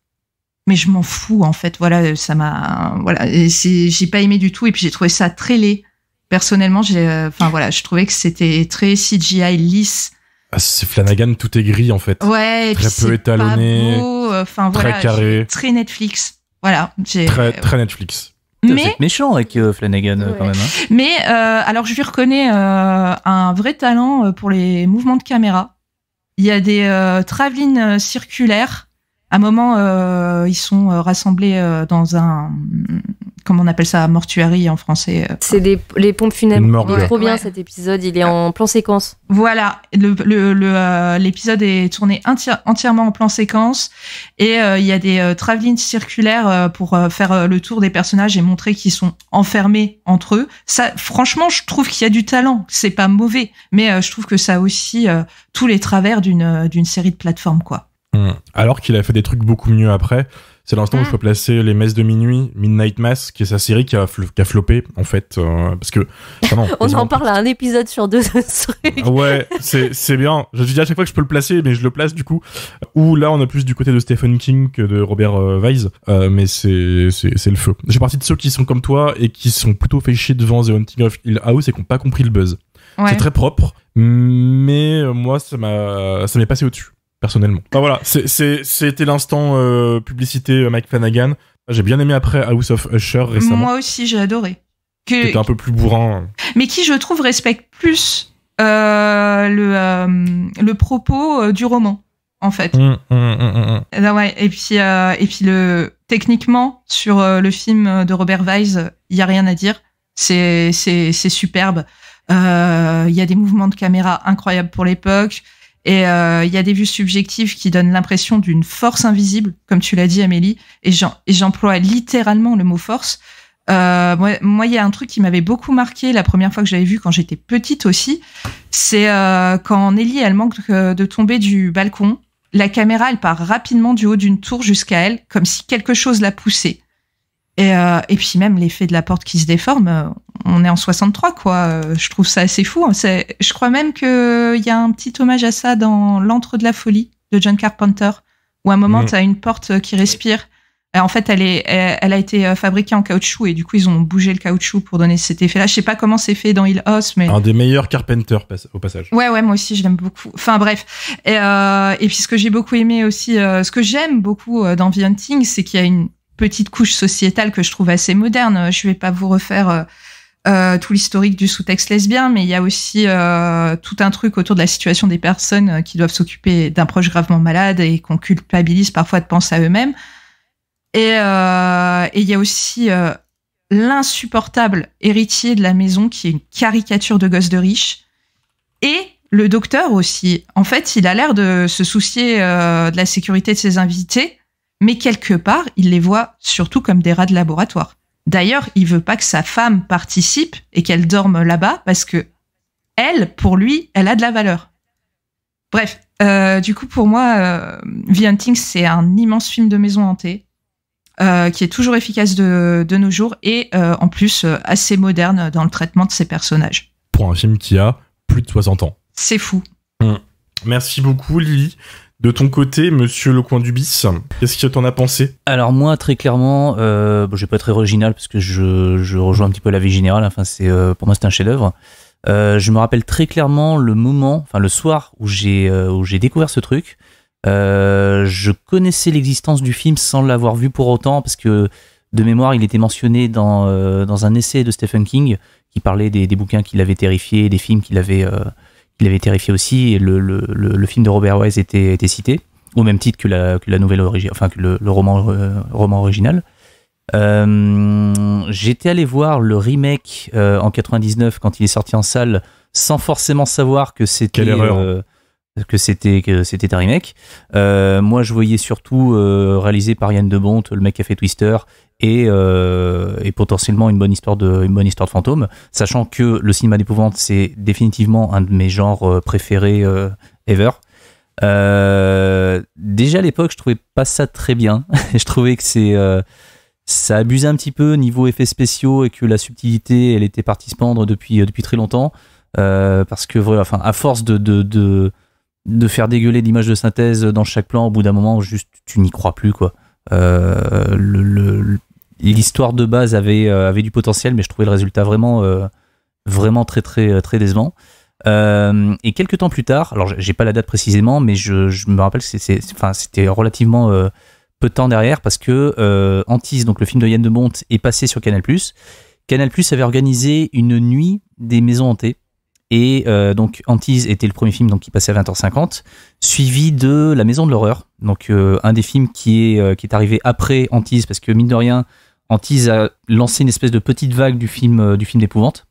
Mais je m'en fous, en fait. Voilà, ça m'a. Voilà, j'ai pas aimé du tout. Et puis j'ai trouvé ça très laid. Personnellement, j'ai. Euh, enfin, voilà, je trouvais que c'était très CGI lisse ah, c'est Flanagan, tout est gris en fait. Ouais, très peu étalonné, euh, enfin, très carré, très Netflix. Voilà, très, euh, très Netflix. Mais méchant avec euh, Flanagan quand même. Hein. Mais alors je lui reconnais un vrai talent pour les mouvements de caméra. Il y a des euh, circulaires. À un moment, ils sont rassemblés dans un comment on appelle ça, mortuary en français. Euh, c'est les pompes funèbres. Il trop bien cet épisode, il est en plan séquence. Voilà, euh, l'épisode est tourné entièrement en plan séquence et euh, il y a des travelling circulaires pour faire le tour des personnages et montrer qu'ils sont enfermés entre eux. Ça, franchement, je trouve qu'il y a du talent, c'est pas mauvais, mais je trouve que ça a aussi tous les travers d'une d'une série de plateformes quoi. Hum. Alors qu'il a fait des trucs beaucoup mieux après. C'est l'instant où je mm. peux placer les messes de minuit, Midnight Mass, qui est sa série qui a, en fait. Euh, parce que. Ah on en parle à un épisode sur deux ah ouais, c'est bien. Je dis à chaque fois que je peux le placer, mais je le place du coup. Ou là, on a plus du côté de Stephen King que de Robert euh, Weiss, euh, mais c'est le feu. J'ai parti de ceux qui sont comme toi et qui sont plutôt fait chier devant The Hunting of Hill House et qui n'ont pas compris le buzz. C'est très propre, mais moi, ça m'est passé au-dessus personnellement. voilà, c'était l'instant euh, publicité euh, Mike Flanagan. J'ai bien aimé après House of Usher récemment. Moi aussi, j'ai adoré. C'était un peu plus bourrin. Mais qui, je trouve, respecte plus euh, le, le propos du roman, en fait. Hum, hum, hum, ouais, et puis, et puis le... techniquement, sur le film de Robert Weiss, il n'y a rien à dire. C'est superbe. Il y a des mouvements de caméra incroyables pour l'époque. Et euh, il y a des vues subjectives qui donnent l'impression d'une force invisible, comme tu l'as dit, Amélie. Et j'emploie littéralement le mot force. Euh, moi, il y a un truc qui m'avait beaucoup marqué la première fois que j'avais vu quand j'étais petite aussi. C'est euh, quand Nelly, elle manque de tomber du balcon. La caméra, elle part rapidement du haut d'une tour jusqu'à elle, comme si quelque chose la poussait. Euh, et, puis même l'effet de la porte qui se déforme, euh, on est en 63, quoi. Euh, je trouve ça assez fou. Hein. je crois même qu'il y a un petit hommage à ça dans L'Entre de la folie de John Carpenter, où à un moment, mm. t'as tu as une porte qui respire. En fait, elle, est, elle, a été fabriquée en caoutchouc et du coup, ils ont bougé le caoutchouc pour donner cet effet-là. Je sais pas comment c'est fait dans Hill House, mais. Un des meilleurs Carpenter, au passage. Ouais, ouais, moi aussi, je l'aime beaucoup. Enfin, bref. Et, puis, ce que j'ai beaucoup aimé aussi, ce que j'aime beaucoup dans The c'est qu'il y a une petite couche sociétale que je trouve assez moderne. Euh, je vais pas vous refaire euh, euh, tout l'historique du sous-texte lesbien, mais il y a aussi tout un truc autour de la situation des personnes qui doivent s'occuper d'un proche gravement malade et qu'on culpabilise parfois de penser à eux-mêmes. Et il y a aussi l'insupportable héritier de la maison qui est une caricature de gosse de riche. Et le docteur aussi. En fait, il a l'air de se soucier de la sécurité de ses invités, mais quelque part, il les voit surtout comme des rats de laboratoire. D'ailleurs, il veut pas que sa femme participe et qu'elle dorme là-bas parce que elle, pour lui, elle a de la valeur. Bref, euh, du coup, pour moi, euh, The Hunting, c'est un immense film de maison hantée euh, qui est toujours efficace de, nos jours et euh, en plus assez moderne dans le traitement de ses personnages. Pour un film qui a plus de 60 ans. C'est fou. Mmh. Merci beaucoup, Lily. De ton côté, monsieur Le Coin du Bis, qu'est-ce que t'en as pensé Alors moi, très clairement, euh, je vais pas être original parce que je, rejoins un petit peu la vie générale. Enfin, c'est euh, pour moi c'est un chef-d'œuvre. Euh, je me rappelle très clairement le moment, enfin le soir où j'ai euh, découvert ce truc. je connaissais l'existence du film sans l'avoir vu pour autant parce que de mémoire, il était mentionné dans un essai de Stephen King qui parlait des, bouquins qui l'avaient terrifié, des films qu'il avait il avait terrifié aussi, et le, film de Robert Wise était, cité, au même titre que la, nouvelle origine, enfin que le, roman, euh, roman original. Euh, j'étais allé voir le remake euh, en 99 quand il est sorti en salle, sans forcément savoir que c'était que c'était que c'était un remake. Euh, moi, je voyais surtout euh, réalisé par Yann Debont, le mec qui a fait Twister, et, euh, et, potentiellement une bonne histoire de une bonne histoire de fantôme, sachant que le cinéma d'épouvante c'est définitivement un de mes genres préférés ever. déjà à l'époque, je trouvais pas ça très bien. je trouvais que c'est ça abusait un petit peu niveau effets spéciaux et que la subtilité, elle était partie se pendre depuis depuis très longtemps. parce que voilà, enfin, à force de de faire dégueuler l'image de synthèse dans chaque plan, au bout d'un moment, juste tu n'y crois plus quoi. Euh, l'histoire de base avait, euh, avait du potentiel, mais je trouvais le résultat vraiment, euh, vraiment très, très, très décevant. et quelques temps plus tard, alors j'ai pas la date précisément, mais je, me rappelle que c'était relativement peu de temps derrière parce que Antis, donc le film de Yann de Monte, est passé sur Canal. Canal avait organisé une nuit des maisons hantées et euh, donc Antise était le premier film donc, qui passait à 20h50, suivi de La Maison de l'Horreur, donc euh, un des films qui est, euh, qui est arrivé après Antise, parce que mine de rien, Antise a lancé une espèce de petite vague du film du film d'épouvante.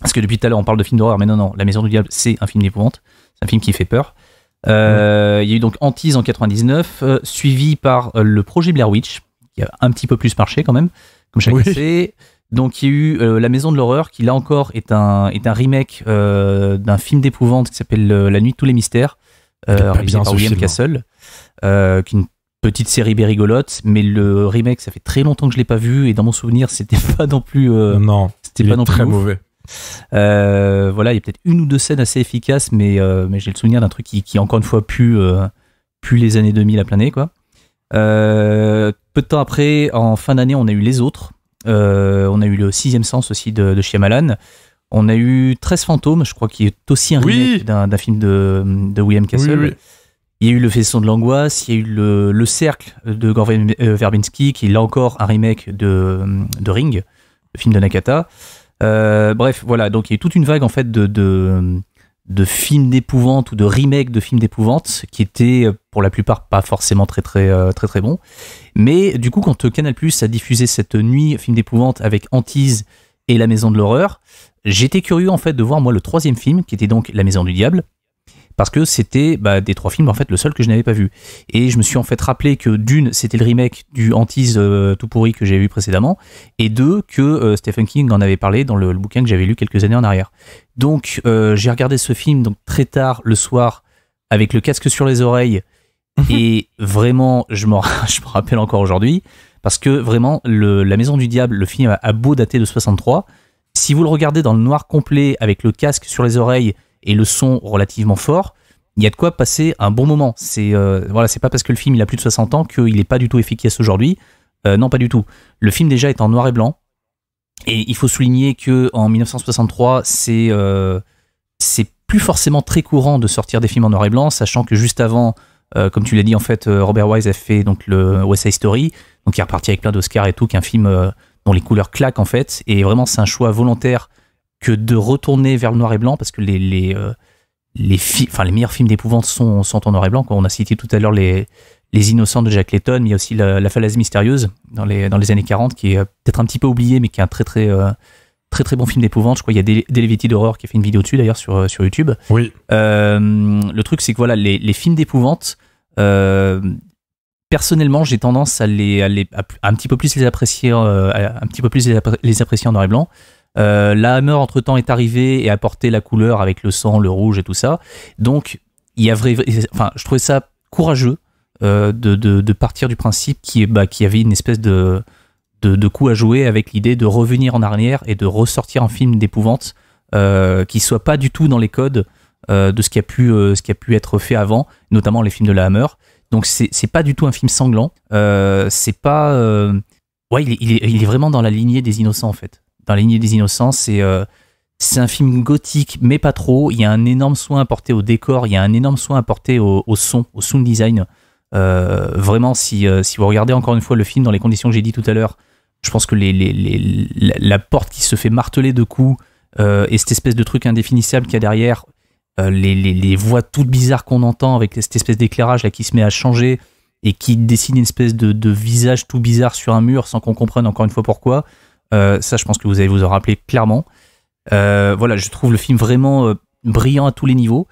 Parce que depuis tout à l'heure on parle de film d'horreur, mais non, non, La Maison du Diable c'est un film d'épouvante, c'est un film qui fait peur. Il y a eu donc Antise en 99, suivi par le projet Blair Witch, qui a un petit peu plus marché quand même, comme chacun oui. sait. Donc il y a eu euh, La Maison de l'Horreur, qui là encore est un, est un remake euh, d'un film d'épouvante qui s'appelle euh, La Nuit de tous les mystères, réalisé par William Castle, qui est une petite série bérigolote mais le remake, ça fait très longtemps que je l'ai pas vu, et dans mon souvenir, c'était pas non plus... non, c'était pas non très mauvais. voilà, il y a peut-être une ou deux scènes assez efficaces, mais, j'ai le souvenir d'un truc qui, qui, encore une fois, pue, les années 2000 à plein nez, quoi. peu de temps après, en fin d'année, on a eu Les Autres, euh, on a eu le sixième sens aussi de, de Shyamalan. On a eu 13 fantômes, je crois, qui est aussi un remake d'un film de, William Castle. Il y a eu Le Fesson de l'Angoisse, il y a eu Le, Cercle de Gore euh, Verbinski, qui est là encore un remake de, Ring, le film de Nakata. Euh, bref, voilà, donc il y a toute une vague en fait de, de films d'épouvante ou de remake de films d'épouvante qui étaient euh, pour la plupart pas forcément très très euh, très très, bons. Mais du coup, quand Canal Plus a diffusé cette nuit film d'épouvante avec Antise et La Maison de l'horreur, j'étais curieux en fait de voir moi le troisième film qui était donc La Maison du Diable parce que c'était bah, des trois films en fait le seul que je n'avais pas vu et je me suis en fait rappelé que d'une c'était le remake du Antise euh, tout pourri que j'avais vu précédemment et deux que Stephen King en avait parlé dans le bouquin que j'avais lu quelques années en arrière donc, euh, j'ai regardé ce film donc, très tard le soir avec le casque sur les oreilles. et vraiment, je me rappelle encore aujourd'hui. Parce que vraiment, La Maison du Diable, le film a, beau dater de 63. Si vous le regardez dans le noir complet avec le casque sur les oreilles et le son relativement fort, il y a de quoi passer un bon moment. C'est euh, voilà, c'est pas parce que le film il a plus de 60 ans qu'il n'est pas du tout efficace aujourd'hui. Euh, non, pas du tout. Le film déjà est en noir et blanc. Et il faut souligner que en 1963, c'est euh, c'est plus forcément très courant de sortir des films en noir et blanc, sachant que juste avant, euh, comme tu l'as dit en fait, euh, Robert Wise a fait donc le West Side Story, donc il est reparti avec plein d'Oscars et tout, qu'un film dont les couleurs claquent en fait. Et vraiment, c'est un choix volontaire que de retourner vers le noir et blanc parce que les les les, enfin, les meilleurs films d'épouvante sont, sont en noir et blanc. On a cité tout à l'heure les les Innocents de Jack Layton, mais il y a aussi la, Falaise Mystérieuse dans les, dans les années 40, qui est peut-être un petit peu oublié, mais qui est un très très, très, très bon film d'épouvante. Je crois qu'il y a Delevetti d'horreur qui a fait une vidéo dessus d'ailleurs sur, sur YouTube. Oui. le truc, c'est que voilà, les, films d'épouvante, personnellement, j'ai tendance à, les, à un petit peu plus les apprécier, un petit peu plus les, apprécier en noir et blanc. la Hammer, entre-temps, est arrivée et a apporté la couleur avec le sang, le rouge et tout ça. Donc, il y a vrai, enfin, je trouvais ça courageux euh, de, partir du principe qu'il bah, qui y avait une espèce de, de, coup à jouer avec l'idée de revenir en arrière et de ressortir un film d'épouvante euh, qui soit pas du tout dans les codes euh, de ce qui, a pu, ce qui a pu être fait avant, notamment les films de la Hammer. Donc c'est pas du tout un film sanglant. c'est pas. ouais, il est, vraiment dans la lignée des innocents en fait. Dans la lignée des innocents, c'est. c'est un film gothique, mais pas trop. Il y a un énorme soin apporté au décor, il y a un énorme soin apporté au, au son, au sound design. Euh, vraiment, si, euh, si vous regardez encore une fois le film dans les conditions que j'ai dit tout à l'heure, je pense que les, la, porte qui se fait marteler de coups euh, et cette espèce de truc indéfinissable qu'il y a derrière, les, voix toutes bizarres qu'on entend avec cette espèce d'éclairage là qui se met à changer et qui dessine une espèce de, visage tout bizarre sur un mur sans qu'on comprenne encore une fois pourquoi, ça je pense que vous allez vous en rappeler clairement. voilà, je trouve le film vraiment brillant à tous les niveaux.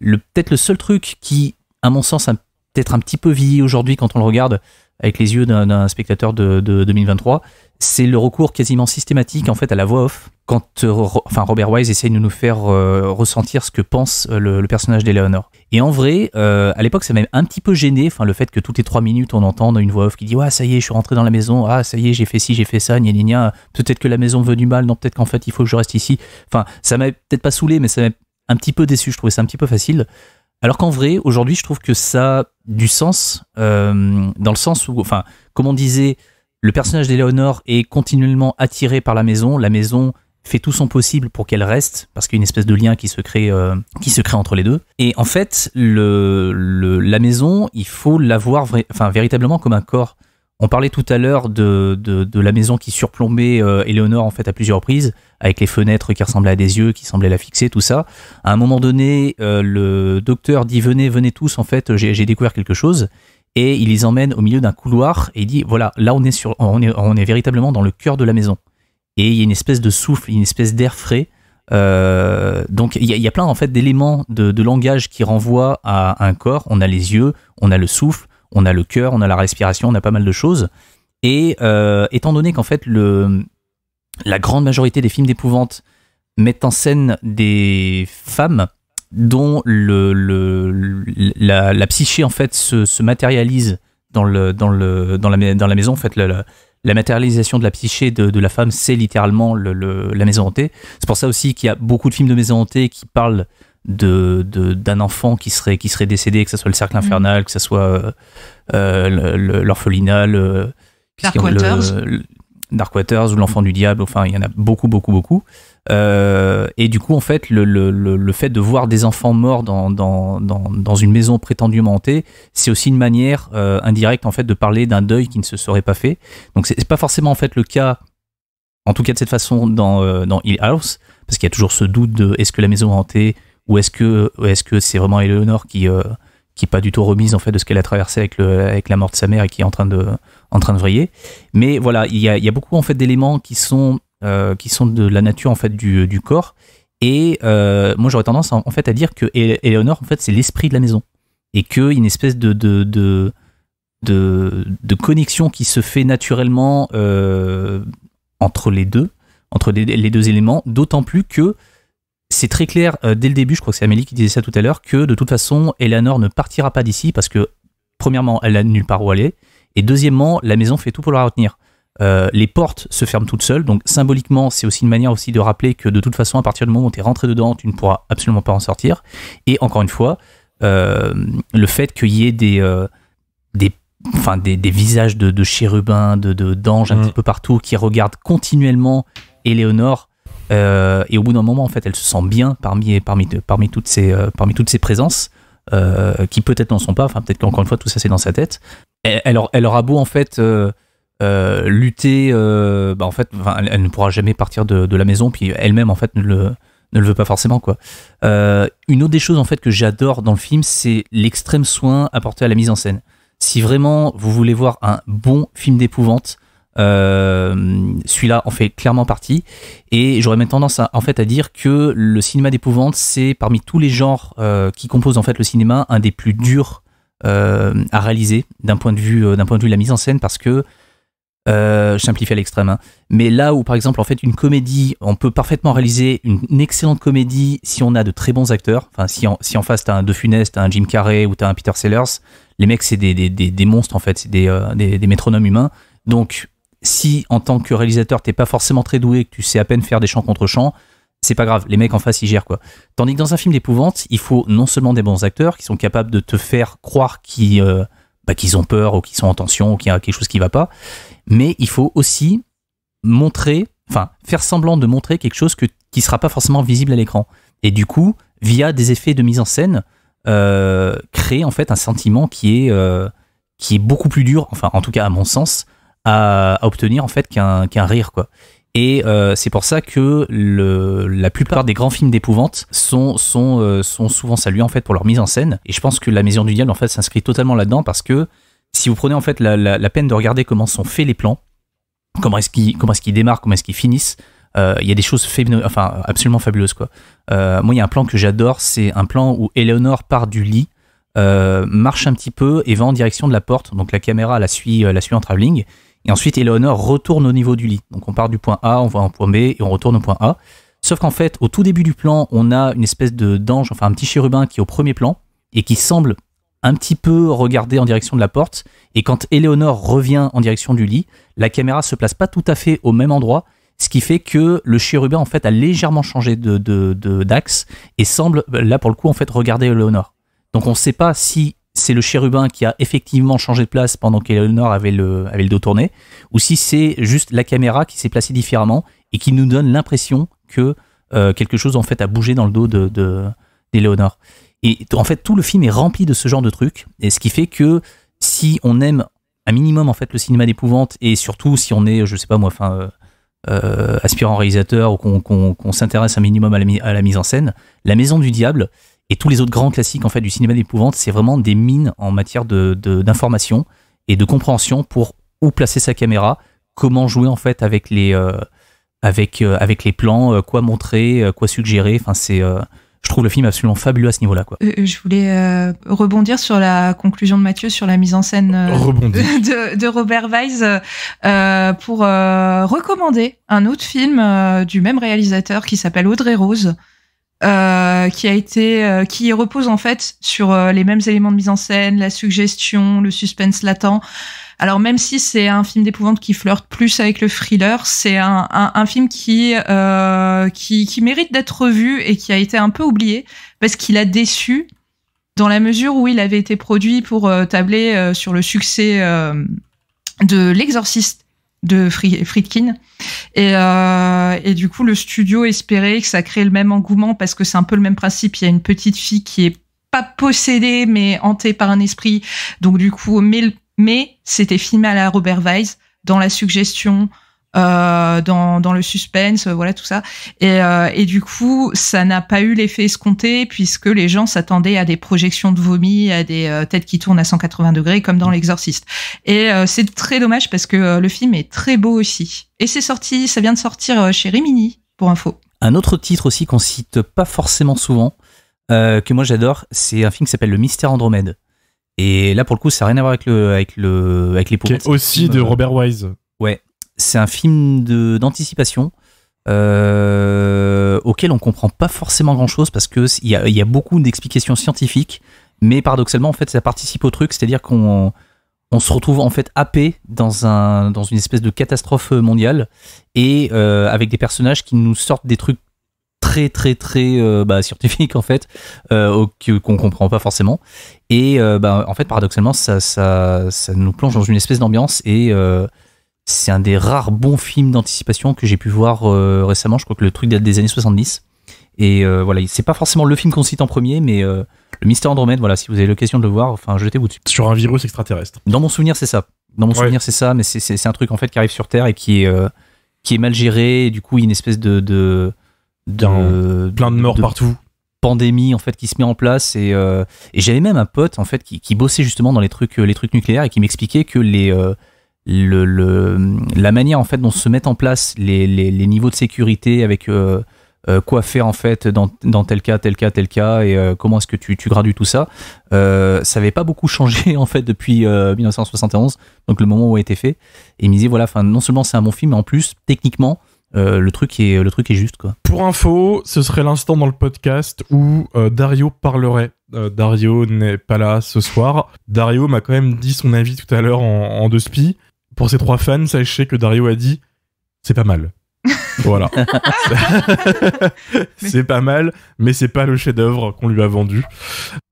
Le, Peut-être le seul truc qui, à mon sens, un peut-être un petit peu vieilli aujourd'hui quand on le regarde avec les yeux d'un spectateur de, 2023, c'est le recours quasiment systématique en fait à la voix off quand euh, enfin Robert Wise essaye de nous faire euh, ressentir ce que pense euh, le, personnage d'Eleanor. Et en vrai, à l'époque, ça m'a un petit peu gêné, enfin le fait que toutes les trois minutes on entende une voix off qui dit ah ça y est, je suis rentré dans la maison, ah ça y est, j'ai fait ci, j'ai fait ça, gna gna Peut-être que la maison veut du mal, non peut-être qu'en fait il faut que je reste ici. Enfin, ça m'a peut-être pas saoulé, mais ça m'a un petit peu déçu. Je trouvais ça un petit peu facile. Alors qu'en vrai, aujourd'hui, je trouve que ça a du sens, euh, dans le sens où, enfin, comme on disait, le personnage d'Eléonore est continuellement attiré par la maison. La maison fait tout son possible pour qu'elle reste, parce qu'il y a une espèce de lien qui se crée, euh, qui se crée entre les deux. Et en fait, la maison, il faut la voir enfin, véritablement comme un corps. On parlait tout à l'heure de, la maison qui surplombait Éléonore euh, en fait à plusieurs reprises avec les fenêtres qui ressemblaient à des yeux, qui semblaient la fixer, tout ça. À un moment donné, euh, le docteur dit venez, venez tous, en fait, j'ai découvert quelque chose. Et il les emmène au milieu d'un couloir et il dit voilà, là on est, sur, on est, véritablement dans le cœur de la maison. Et il y a une espèce de souffle, une espèce d'air frais. Euh, donc il y, a plein en fait d'éléments de, langage qui renvoient à un corps. On a les yeux, on a le souffle, on a le cœur, on a la respiration, on a pas mal de choses. Et euh, étant donné qu'en fait le, la grande majorité des films d'épouvante mettent en scène des femmes dont le, la, psyché en fait se, matérialise dans le dans le la dans la maison en fait la, matérialisation de la psyché de, la femme c'est littéralement la maison hantée c'est pour ça aussi qu'il y a beaucoup de films de maison hantée qui parlent de d'un enfant qui serait qui serait décédé que ce soit le cercle mm. infernal que ce soit euh, euh l'orphelinat le, Clark Walters Dark Waters ou L'Enfant du Diable, enfin il y en a beaucoup, beaucoup, beaucoup. Euh, et du coup, en fait, le, fait de voir des enfants morts dans, dans, une maison prétendument hantée, c'est aussi une manière euh, indirecte en fait de parler d'un deuil qui ne se serait pas fait. Donc c'est pas forcément en fait le cas, en tout cas de cette façon euh, dans, Hill House, parce qu'il y a toujours ce doute de est-ce que la maison est hantée ou est-ce que est-ce que c'est vraiment Eleanor qui qui pas du tout remise en fait de ce qu'elle a traversé avec la mort de sa mère et qui est en train de en train de vriller. Mais voilà, il y a, beaucoup en fait d'éléments qui sont euh, qui sont de la nature en fait du, corps. Et euh, moi j'aurais tendance en, fait à dire que Eleanor en fait c'est l'esprit de la maison et qu'il une espèce de de, de connexion qui se fait naturellement euh, entre les deux entre les, deux éléments. D'autant plus que c'est très clair dès le début. Je crois que c'est Amélie qui disait ça tout à l'heure que de toute façon Eleanor ne partira pas d'ici parce que premièrement elle n'a nulle part où aller et deuxièmement, la maison fait tout pour la retenir. Euh, les portes se ferment toutes seules, donc symboliquement, c'est aussi une manière aussi de rappeler que de toute façon, à partir du moment où tu es rentré dedans, tu ne pourras absolument pas en sortir. Et encore une fois, euh, le fait qu'il y ait des, euh, des, enfin, des, des, visages de, de chérubins, de d'anges un mm. petit peu partout qui regardent continuellement Éléonore. et au bout d'un moment, en fait, elle se sent bien parmi, parmi, parmi, toutes, ces, parmi toutes ces présences. qui peut-être n'en sont pas, enfin peut-être qu'encore une fois tout ça c'est dans sa tête, elle, aura beau en fait euh, euh, lutter, euh, bah, en fait, elle, ne pourra jamais partir de, la maison, puis elle-même en fait ne le, ne le veut pas forcément quoi. une autre des choses en fait que j'adore dans le film, c'est l'extrême soin apporté à la mise en scène. Si vraiment vous voulez voir un bon film d'épouvante, celui-là en fait clairement partie. Et j'aurais même tendance à, en fait à dire que le cinéma d'épouvante, c'est parmi tous les genres qui composent en fait le cinéma un des plus durs euh, à réaliser d'un point de vue euh, d'un point de vue la mise en scène parce que euh, je simplifie à l'extrême. Hein. Mais là où, par exemple, en fait, une comédie, on peut parfaitement réaliser une, excellente comédie si on a de très bons acteurs. Enfin, si en, si en face, t'as un De Funès, t'as un Jim Carrey ou t'as un Peter Sellers, les mecs, c'est des, des, monstres, en fait, c'est euh, des, métronomes humains. Donc, si en tant que réalisateur, t'es pas forcément très doué, que tu sais à peine faire des chants contre champs c'est pas grave, les mecs en face ils gèrent quoi. Tandis que dans un film d'épouvante, il faut non seulement des bons acteurs qui sont capables de te faire croire euh, bah, qu'ils ont peur ou qu'ils sont en tension ou qu'il y a quelque chose qui va pas, mais il faut aussi montrer, enfin faire semblant de montrer quelque chose qui qui sera pas forcément visible à l'écran. Et du coup, via des effets de mise en scène, euh, créer en fait un sentiment qui est, euh, qui est beaucoup plus dur, enfin en tout cas à mon sens, à, obtenir en fait qu'un rire quoi. Et euh, c'est pour ça que le, la plupart des grands films d'épouvante sont, sont, euh, sont souvent salués en fait pour leur mise en scène. Et je pense que La Maison du Diable en fait s'inscrit totalement là-dedans parce que si vous prenez en fait la, peine de regarder comment sont faits les plans, comment est-ce qu'ils comment est-ce démarrent, comment est-ce qu'ils finissent, euh, il y a des choses enfin absolument fabuleuses quoi. moi il y a un plan que j'adore, c'est un plan où Eleanor part du lit. marche un petit peu et va en direction de la porte, donc la caméra la suit, la suit en travelling, et ensuite, Eleonore retourne au niveau du lit. Donc on part du point A, on va en point B et on retourne au point A. Sauf qu'en fait, au tout début du plan, on a une espèce de d'ange, enfin un petit chérubin qui est au premier plan et qui semble un petit peu regarder en direction de la porte. Et quand Eleonore revient en direction du lit, la caméra se place pas tout à fait au même endroit, ce qui fait que le chérubin en fait a légèrement changé de d'axe et semble là pour le coup en fait regarder Eleonore. Donc on ne sait pas si c'est le chérubin qui a effectivement changé de place pendant qu'Eleanor avait le, avait le dos tourné, ou si c'est juste la caméra qui s'est placée différemment et qui nous donne l'impression que euh, quelque chose en fait a bougé dans le dos de, de Et en fait, tout le film est rempli de ce genre de trucs, et ce qui fait que si on aime un minimum en fait le cinéma d'épouvante, et surtout si on est, je sais pas moi, enfin euh, euh, aspirant réalisateur ou qu'on, s'intéresse un minimum à à la, mise en scène, La Maison du Diable, et tous les autres grands classiques en fait du cinéma d'épouvante, c'est vraiment des mines en matière d'information de, d'information et de compréhension pour où placer sa caméra, comment jouer en fait avec les euh, avec euh, avec les plans, euh, quoi montrer, quoi suggérer. Enfin, c'est je trouve le film absolument fabuleux à ce niveau-là. Quoi. je voulais rebondir sur la conclusion de Mathieu sur la mise en scène de, de, Robert Weiss pour recommander un autre film du même réalisateur qui s'appelle Audrey Rose. Euh, qui a été euh, qui repose en fait sur euh, les mêmes éléments de mise en scène, la suggestion, le suspense latent. Alors même si c'est un film d'épouvante qui flirte plus avec le thriller, c'est un, film qui, qui, qui mérite d'être revu et qui a été un peu oublié parce qu'il a déçu dans la mesure où il avait été produit pour tabler sur le succès de L'Exorciste de Friedkin. Et, euh, et, du coup, le studio espérait que ça crée le même engouement parce que c'est un peu le même principe. Il y a une petite fille qui est pas possédée, mais hantée par un esprit. Donc du coup, mais, mais c'était filmé à la Robert Weiss dans la suggestion, euh, dans, le suspense, euh, voilà tout ça. Euh, et, du coup, ça n'a pas eu l'effet escompté puisque les gens s'attendaient à des projections de vomi, à des têtes qui tournent à 180 degrés comme dans mm. L'Exorciste. Et c'est très dommage parce que le film est très beau aussi. Et c'est sorti, ça vient de sortir chez Rimini pour info. Un autre titre aussi qu'on cite pas forcément souvent, que moi j'adore, c'est un film qui s'appelle Le Mystère Andromède. Et là pour le coup, ça n'a rien à voir avec le avec le avec les. Qui est aussi de Robert Wise. Ouais, c'est un film d'anticipation euh, auquel on comprend pas forcément grand chose parce que il y, a, beaucoup d'explications scientifiques, mais paradoxalement en fait ça participe au truc, c'est-à-dire qu'on on se retrouve en fait happé dans un dans une espèce de catastrophe mondiale et euh, avec des personnages qui nous sortent des trucs très très très euh, bah, scientifiques en fait qu'on qu'on comprend pas forcément et bah, en fait paradoxalement ça, ça, ça nous plonge dans une espèce d'ambiance et c'est un des rares bons films d'anticipation que j'ai pu voir euh, récemment. Je crois que le truc date des années 70. Et euh, voilà, c'est pas forcément le film qu'on cite en premier, mais euh, le Mystère Andromède, voilà, si vous avez l'occasion de le voir, enfin, jetez-vous dessus. Sur un virus extraterrestre. Dans mon souvenir, c'est ça. Dans mon souvenir, c'est ça, mais c'est un truc en fait qui arrive sur Terre et qui est, qui est mal géré. du coup, une espèce de. de, plein de morts partout pandémie en fait qui se met en place et, j'avais même un pote en fait qui, bossait justement dans les trucs les trucs nucléaires et qui m'expliquait que les la manière en fait dont se mettent en place les, niveaux de sécurité avec euh, euh, quoi faire en fait dans, tel cas, tel cas, tel cas et euh, comment est-ce que tu, tu, gradues tout ça, ça n'avait pas beaucoup changé en fait depuis 1971, donc le moment où a été fait. Et il me disait voilà, enfin non seulement c'est un bon film, mais en plus techniquement le truc est le truc est juste quoi. Pour info, ce serait l'instant dans le podcast où Dario parlerait. Dario n'est pas là ce soir. Dario m'a quand même dit son avis tout à l'heure en, en deux spi pour ces trois fans, sachez que Dario a dit c'est pas mal. voilà. c'est pas mal, mais c'est pas le chef-d'œuvre qu'on lui a vendu.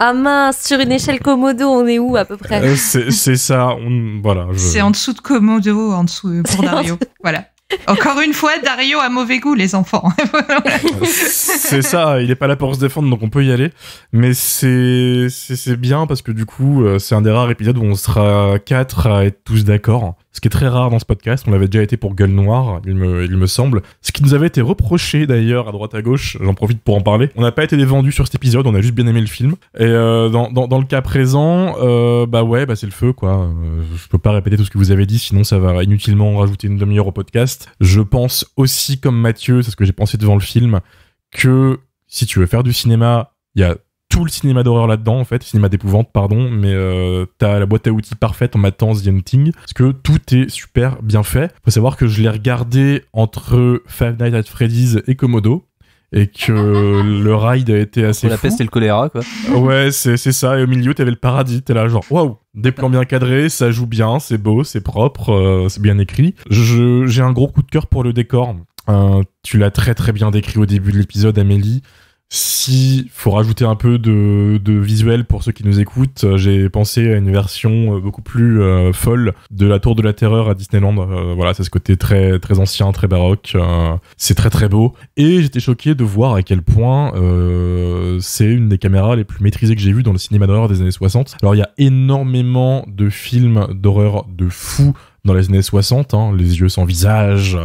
Ah mince, sur une échelle Komodo, on est où à peu près euh, C'est ça, voilà. C'est en dessous de Komodo, en dessous euh, pour Dario. voilà. Encore une fois, Dario a mauvais goût, les enfants. c'est ça, il n'est pas là pour se défendre, donc on peut y aller. Mais c'est, c'est, bien parce que du coup, euh, c'est un des rares épisodes où on sera quatre à être tous d'accord. Ce qui est très rare dans ce podcast, on l'avait déjà été pour Gueule Noire, il me, semble. Ce qui nous avait été reproché d'ailleurs à droite à gauche, j'en profite pour en parler. On n'a pas été dévendu sur cet épisode, on a juste bien aimé le film. Et euh, dans, le cas présent, euh, bah ouais, bah c'est le feu quoi. je peux pas répéter tout ce que vous avez dit, sinon ça va inutilement rajouter une demi-heure au podcast. Je pense aussi, comme Mathieu, c'est ce que j'ai pensé devant le film, que si tu veux faire du cinéma, il y a tout le cinéma d'horreur là-dedans, en fait, cinéma d'épouvante, pardon, mais euh, t'as la boîte à outils parfaite en m'attendant The parce que tout est super bien fait. Faut savoir que je l'ai regardé entre Five Nights at Freddy's et Komodo, et que le ride a été assez. La peste et le choléra, quoi. Ouais, c'est ça. Et au milieu, t'avais le paradis. T'es là, genre, waouh, des plans bien cadrés, ça joue bien, c'est beau, c'est propre, euh, c'est bien écrit. J'ai un gros coup de cœur pour le décor. Euh, tu l'as très très bien décrit au début de l'épisode, Amélie. Si faut rajouter un peu de, visuel pour ceux qui nous écoutent, euh, j'ai pensé à une version euh, beaucoup plus euh, folle de la Tour de la Terreur à Disneyland. voilà, c'est ce côté très très ancien, très baroque. c'est très très beau. Et j'étais choqué de voir à quel point c'est une des caméras les plus maîtrisées que j'ai vues dans le cinéma d'horreur des années 60. Alors il y a énormément de films d'horreur de fous dans les années 60, hein, les yeux sans visage,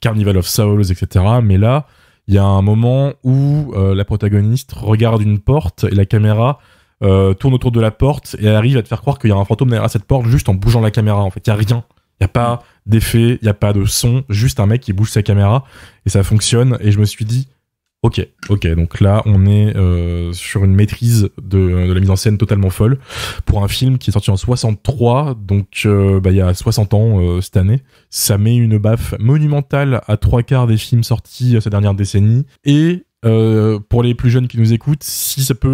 Carnival of Souls, etc. Mais là, il y a un moment où euh, la protagoniste regarde une porte et la caméra euh, tourne autour de la porte et arrive à te faire croire qu'il y a un fantôme derrière cette porte juste en bougeant la caméra. En fait, il y a rien. Il n'y a pas d'effet, il n'y a pas de son, juste un mec qui bouge sa caméra et ça fonctionne. Et je me suis dit, Ok, ok. Donc là, on est euh, sur une maîtrise de, la mise en scène totalement folle pour un film qui est sorti en 63, donc euh, bah, il y a 60 ans euh, cette année. Ça met une baffe monumentale à trois quarts des films sortis ces dernières décennies. Et pour les plus jeunes qui nous écoutent, si ça peut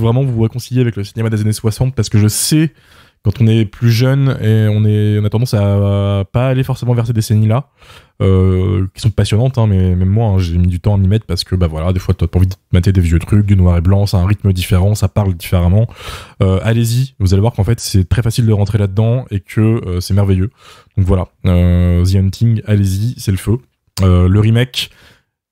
vraiment vous réconcilier avec le cinéma des années 60, parce que je sais quand on est plus jeune et on, est, a tendance à, pas aller forcément vers ces décennies-là, euh, qui sont passionnantes, hein, mais même moi, hein, j'ai mis du temps à m'y mettre parce que, bah voilà, des fois, t'as pas envie de mater des vieux trucs, du noir et blanc, ça a un rythme différent, ça parle différemment. Euh, allez-y, vous allez voir qu'en fait, c'est très facile de rentrer là-dedans et que euh, c'est merveilleux. Donc voilà, The Hunting, allez-y, c'est le feu. le remake,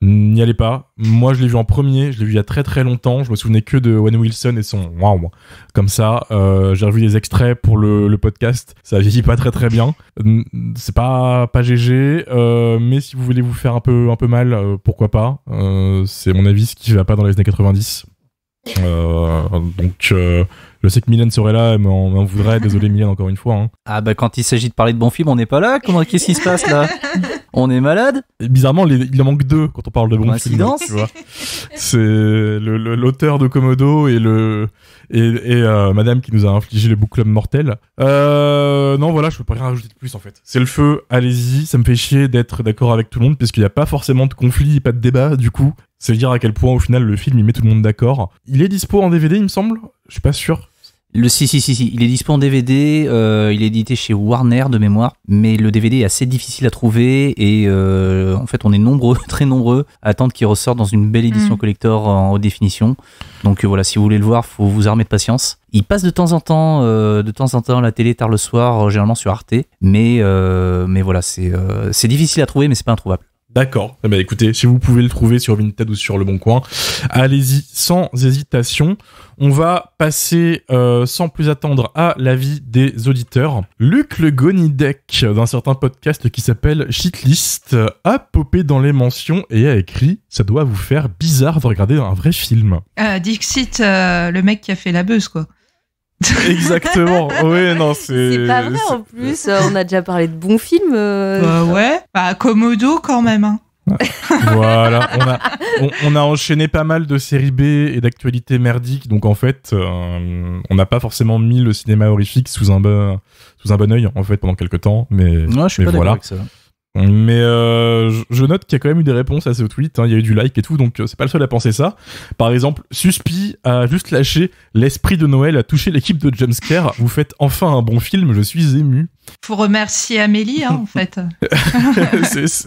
n'y allez pas. Moi, je l'ai vu en premier, je l'ai vu il y a très très longtemps. Je me souvenais que de Wayne Wilson et son waouh. Comme ça, euh, j'ai revu des extraits pour le, le, podcast. Ça vieillit pas très très bien. C'est pas pas GG, euh, mais si vous voulez vous faire un peu un peu mal, euh, pourquoi pas. c'est mon avis, ce qui va pas dans les années 90. Euh, donc, euh, je sais que Mylène serait là, mais on voudrait. Désolé, Mylène, encore une fois. Hein. Ah, bah quand il s'agit de parler de bon films, on n'est pas là. Comment, qu'est-ce qui se passe là On est malade Bizarrement, il en manque deux quand on parle de bon films. C'est l'auteur de Komodo et le et, euh, Madame qui nous a infligé les boucles mortelles. non, voilà, je peux pas rien rajouter de plus en fait. C'est le feu. Allez-y. Ça me fait chier d'être d'accord avec tout le monde parce qu'il n'y a pas forcément de conflit, pas de débat du coup. C'est dire à quel point, au final, le film, il met tout le monde d'accord. Il est dispo en DVD, il me semble Je suis pas sûr. Le, si, si, si, si. il est dispo en DVD, euh, il est édité chez Warner de mémoire, mais le DVD est assez difficile à trouver et euh, en fait on est nombreux, très nombreux, à attendre qu'il ressorte dans une belle édition mm. collector en haute définition. Donc euh, voilà, si vous voulez le voir, faut vous armer de patience. Il passe de temps en temps, de temps en temps à la télé tard le soir, généralement sur Arte, mais mais voilà, c'est c'est difficile à trouver, mais c'est pas introuvable. D'accord. Eh ben écoutez, si vous pouvez le trouver sur Vinted ou sur Le Bon Coin, allez-y sans hésitation. On va passer euh, sans plus attendre à l'avis des auditeurs. Luc Le Gonidec, d'un certain podcast qui s'appelle Shitlist, a popé dans les mentions et a écrit Ça doit vous faire bizarre de regarder un vrai film. Ah, Dixit, euh, le mec qui a fait la buzz, quoi. Exactement. Oui, non, c'est. pas vrai en plus. On a déjà parlé de bons films. Euh. Bah ouais. Bah, Komodo quand même. Hein. voilà, on a, enchaîné pas mal de séries B et d'actualités merdiques, donc en fait, euh, on n'a pas forcément mis le cinéma horrifique sous un, bon, sous un bon oeil, en fait, pendant quelques temps, mais, je suis voilà. Mais euh, je note qu'il y a quand même eu des réponses à ce tweet, hein. il y a eu du like et tout, donc euh, c'est pas le seul à penser ça. Par exemple, Suspi a juste lâché L'esprit de Noël a touché l'équipe de James Jumpscare, vous faites enfin un bon film, je suis ému. Faut remercier Amélie, hein, en fait.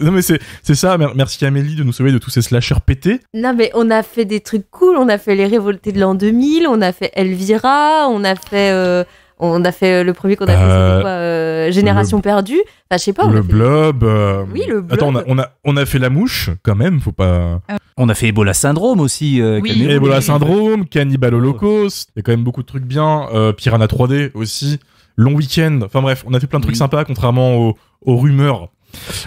non mais c'est ça, merci Amélie de nous sauver de tous ces slashers pétés. Non mais on a fait des trucs cool, on a fait Les Révoltés de l'an 2000, on a fait Elvira, on a fait... Euh, on a fait euh, le premier qu'on a fait, euh, euh, Génération perdue. Enfin, je sais pas. le blob. Oui, le blob. Attends, on a, on a, fait la mouche quand même, faut pas. On a fait Ebola Syndrome aussi. Oui, Ebola Syndrome, Cannibal Holocaust. Il y a quand même beaucoup de trucs bien. Piranha 3D aussi. Long Weekend Enfin bref, on a fait plein de trucs sympas, contrairement aux rumeurs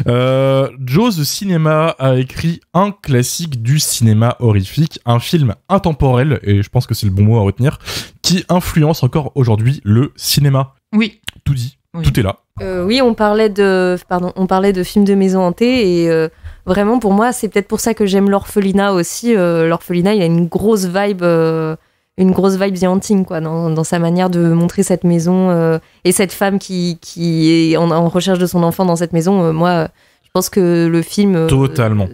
euh, Joe the Cinema a écrit un classique du cinéma horrifique, un film intemporel, et je pense que c'est le bon mot à retenir, qui influence encore aujourd'hui le cinéma. Oui. Tout dit, tout est là. Euh, oui, on parlait de, pardon, on parlait de films de maison hantée et euh, vraiment pour moi, c'est peut-être pour ça que j'aime l'orphelinat aussi. Euh, l'orphelinat, il a une grosse vibe une grosse vibe The quoi, dans, dans, sa manière de montrer cette maison euh, et cette femme qui, qui est en, recherche de son enfant dans cette maison. Euh, moi, je pense que le film. Euh, Totalement.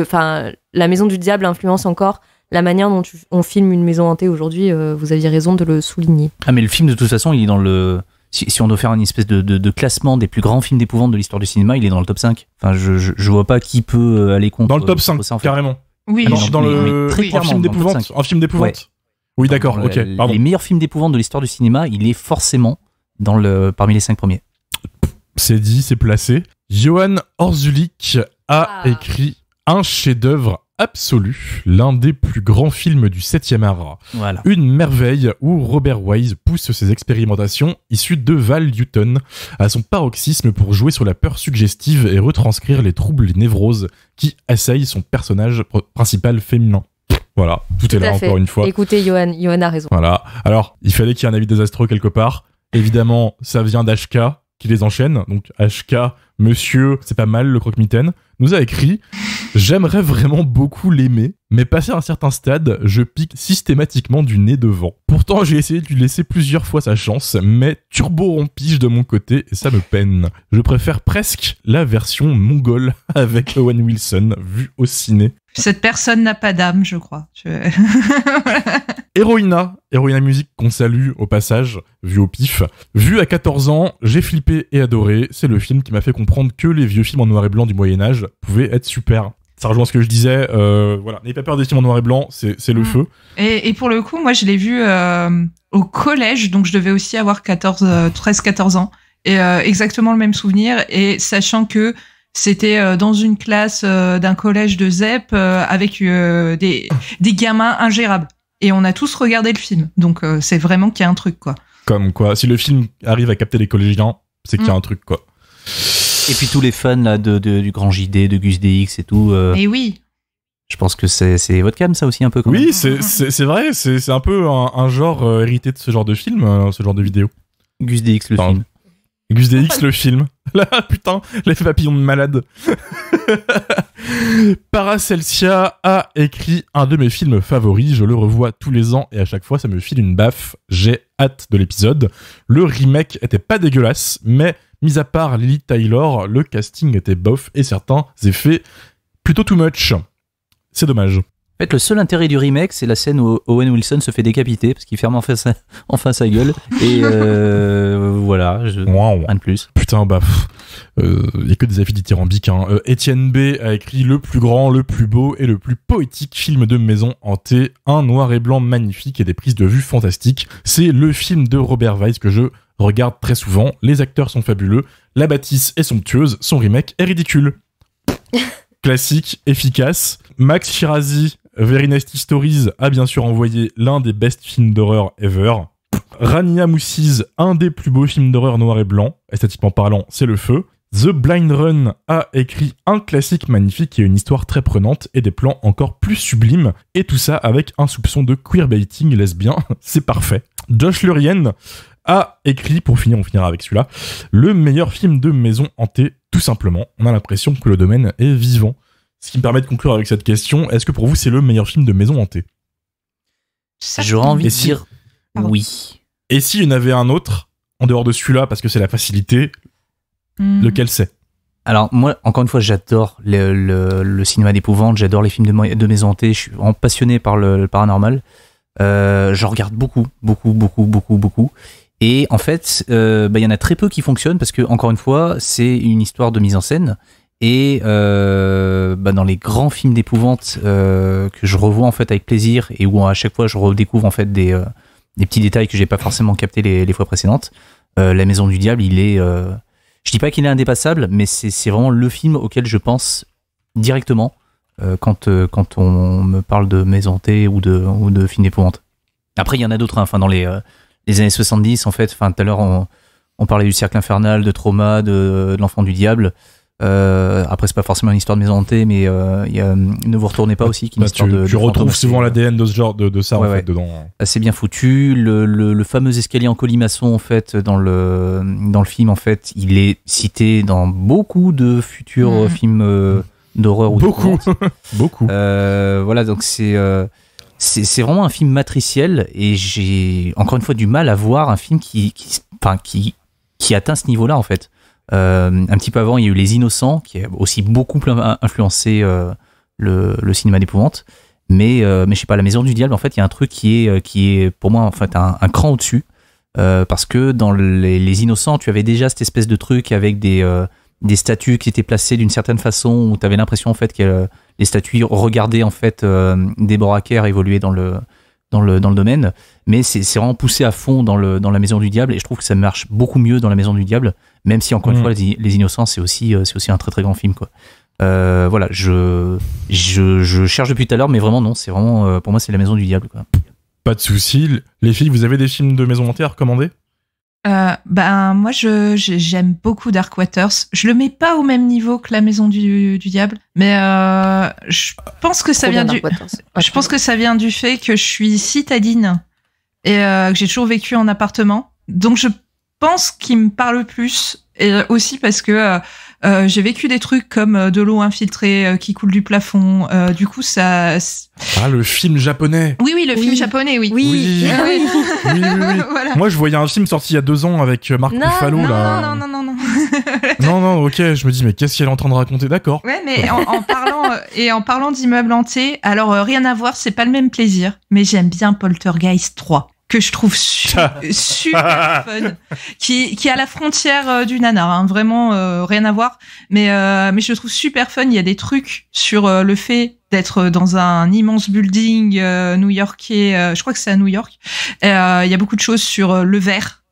Enfin, la maison du diable influence encore la manière dont on filme une maison hantée aujourd'hui. vous aviez raison de le souligner. Ah, mais le film, de toute façon, il est dans le. Si, on doit faire une espèce de, de, classement des plus grands films d'épouvante de l'histoire du cinéma, il est dans le top 5. Enfin, je, je, vois pas qui peut aller contre. Dans le top 5, carrément. Oui, ah non, dans, le, oui, en film d'épouvante. un film d'épouvante. Oui, d'accord, euh, ok. Les meilleurs films d'épouvante de l'histoire du cinéma, il est forcément dans le, parmi les cinq premiers. C'est dit, c'est placé. Johan Orzulik a ah. écrit un chef-d'œuvre absolu, l'un des plus grands films du 7e art. Voilà. Une merveille où Robert Wise pousse ses expérimentations issues de Val Newton à son paroxysme pour jouer sur la peur suggestive et retranscrire les troubles névroses qui assaillent son personnage principal féminin. Voilà, tout, est là encore une fois. Écoutez, Johan, Johan a raison. Voilà. Alors, il fallait qu'il y ait un avis désastreux quelque part. Évidemment, ça vient d'HK qui les enchaîne. Donc, HK, monsieur, c'est pas mal le croque-mitaine, nous a écrit J'aimerais vraiment beaucoup l'aimer, mais passé un certain stade, je pique systématiquement du nez devant. Pourtant, j'ai essayé de lui laisser plusieurs fois sa chance, mais turbo rompige de mon côté, et ça me peine. Je préfère presque la version mongole avec Owen Wilson, vue au ciné. Cette personne n'a pas d'âme, je crois. Héroïna, Héroïna Musique qu'on salue au passage, vu au pif. Vu à 14 ans, j'ai flippé et adoré. C'est le film qui m'a fait comprendre que les vieux films en noir et blanc du Moyen-Âge pouvaient être super ça rejoint ce que je disais. Euh, voilà, n'ayez pas peur des films en noir et blanc, c'est le feu. Et, pour le coup, moi, je l'ai vu euh, au collège, donc je devais aussi avoir 14, 13, 14 ans. Et euh, exactement le même souvenir. Et sachant que c'était euh, dans une classe euh, d'un collège de ZEP euh, avec des, gamins ingérables. Et on a tous regardé le film. Donc c'est vraiment qu'il y a un truc, quoi. Comme quoi, si le film arrive à capter les collégiens, c'est qu'il y a mm. un truc, quoi. Et puis tous les fans de, du Grand JD, de Gus DX et tout. Et oui, je pense que c'est votre cam, ça aussi, un peu. Quand oui, c'est vrai, c'est un peu un, genre hérité de ce genre de film, ce genre de vidéo. Gus DX, le film. Gus DX, le film. Là, putain, les papillons de malade. Paracelsia a écrit un de mes films favoris. Je le revois tous les ans et à chaque fois, ça me file une baffe. J'ai hâte de l'épisode. Le remake était pas dégueulasse, mais mis à part Lily Taylor, le casting était bof et certains effets plutôt too much. C'est dommage. En le seul intérêt du remake, c'est la scène où Owen Wilson se fait décapiter parce qu'il ferme enfin sa, gueule. Et euh, voilà, je, de plus. Putain, bah, il euh, a que des avis rambiques. Hein. Euh, B a écrit le plus grand, le plus beau et le plus poétique film de maison hanté. Un noir et blanc magnifique et des prises de vue fantastiques. C'est le film de Robert Weiss que je regarde très souvent. Les acteurs sont fabuleux. La bâtisse est somptueuse. Son remake est ridicule. Classique, efficace. Max Chirazi Very Nasty Stories a bien sûr envoyé l'un des best films d'horreur ever. Rania Moussi's, un des plus beaux films d'horreur noir et blanc, esthétiquement parlant, c'est le feu. The Blind Run a écrit un classique magnifique et une histoire très prenante et des plans encore plus sublimes, et tout ça avec un soupçon de queerbaiting lesbien, c'est parfait. Josh Lurien a écrit, pour finir, on finira avec celui-là, le meilleur film de maison hantée, tout simplement. On a l'impression que le domaine est vivant. Ce qui me permet de conclure avec cette question. Est-ce que pour vous, c'est le meilleur film de Maison Hantée J'aurais envie de dire oui. Et s'il y en avait un autre, en dehors de celui-là, parce que c'est la facilité, hmm. lequel c'est alors moi, encore une fois, j'adore le, cinéma d'épouvante, j'adore les films de, maison hantée, je suis passionné par le, paranormal. Euh, je J'en regarde beaucoup, beaucoup, beaucoup, beaucoup, beaucoup. Et en fait, euh, bah, il y en a très peu qui fonctionnent parce que, encore une fois, c'est une histoire de mise en scène. Et euh, bah, dans les grands films d'épouvante euh, que je revois en fait avec plaisir et où à chaque fois je redécouvre en fait des, euh, petits détails que j'ai pas forcément capté les, fois précédentes, La Maison du Diable, il est, je dis pas qu'il est indépassable, mais c'est vraiment le film auquel je pense directement quand on me parle de Maison T ou de ou de film d'épouvante. Après il y en a d'autres, hein, enfin dans les années 70 en fait, tout à l'heure on, parlait du cercle infernal, de trauma, de l'enfant du diable. Euh, après, c'est pas forcément une histoire de maison hantée, mais euh, il euh, ne vous retournez pas aussi. Qui bah, tu, retrouves souvent l'ADN de ce genre de, ça en fait dedans. Ah, c'est bien foutu. Le, fameux escalier en colimaçon en fait dans le dans le film en fait, il est cité dans beaucoup de futurs hmm. films d'horreur. Beaucoup, beaucoup. voilà, donc c'est c'est vraiment un film matriciel et j'ai encore une fois du mal à voir un film qui qui, enfin, qui, qui atteint ce niveau-là en fait. Euh, un petit peu avant, il y a eu Les Innocents, qui a aussi beaucoup influencé euh, le, cinéma d'épouvante. Mais, euh, mais je sais pas, La Maison du Diable, en fait, il y a un truc qui est, qui est pour moi, en fait, un, cran au-dessus. parce que dans les, Innocents, tu avais déjà cette espèce de truc avec des, des statues qui étaient placées d'une certaine façon, où tu avais l'impression, en fait, que les statues regardaient, en fait, des Kerr évoluer dans le, dans le, dans le domaine, mais c'est vraiment poussé à fond dans, le, dans la Maison du Diable, et je trouve que ça marche beaucoup mieux dans la Maison du Diable, même si, encore une mm. fois, Les, les Innocents, c'est aussi, euh, c'est aussi un très très grand film. Quoi. Euh, voilà, je, je, je, cherche depuis tout à l'heure, mais vraiment, non, c'est vraiment, euh, pour moi, c'est la Maison du Diable. Quoi. Pas de souci. Les filles, vous avez des films de Maison hantée à recommander euh, ben moi je j'aime beaucoup Dark Waters. Je le mets pas au même niveau que la Maison du, Diable, mais euh, je pense que ça vient du je pense que ça vient du fait que je suis citadine et euh, que j'ai toujours vécu en appartement, donc je pense qu'il me parle plus et euh, aussi parce que euh, j'ai vécu des trucs comme euh, de l'eau infiltrée euh, qui coule du plafond. du coup, ça. Ah, le film japonais. Oui, oui, le film japonais, oui. Oui. Oui. oui. Ah Moi, je voyais un film sorti il y a deux ans avec Marc Fallo Non, non, non, non, non. non, non, ok. Je me dis, mais qu'est-ce qu'elle est en train de raconter D'accord. Ouais, mais en, parlant et en parlant d'immeubles hantés, alors rien à voir, c'est pas le même plaisir. Mais j'aime bien Poltergeist 3 que je trouve super fun, qui, qui est à la frontière euh, du nanar, hein. vraiment euh, rien à voir, mais, euh, mais je le trouve super fun. Il y a des trucs sur le fait d'être dans un immense building new-yorkais, je crois que c'est à New York. il y a beaucoup de choses sur le verre.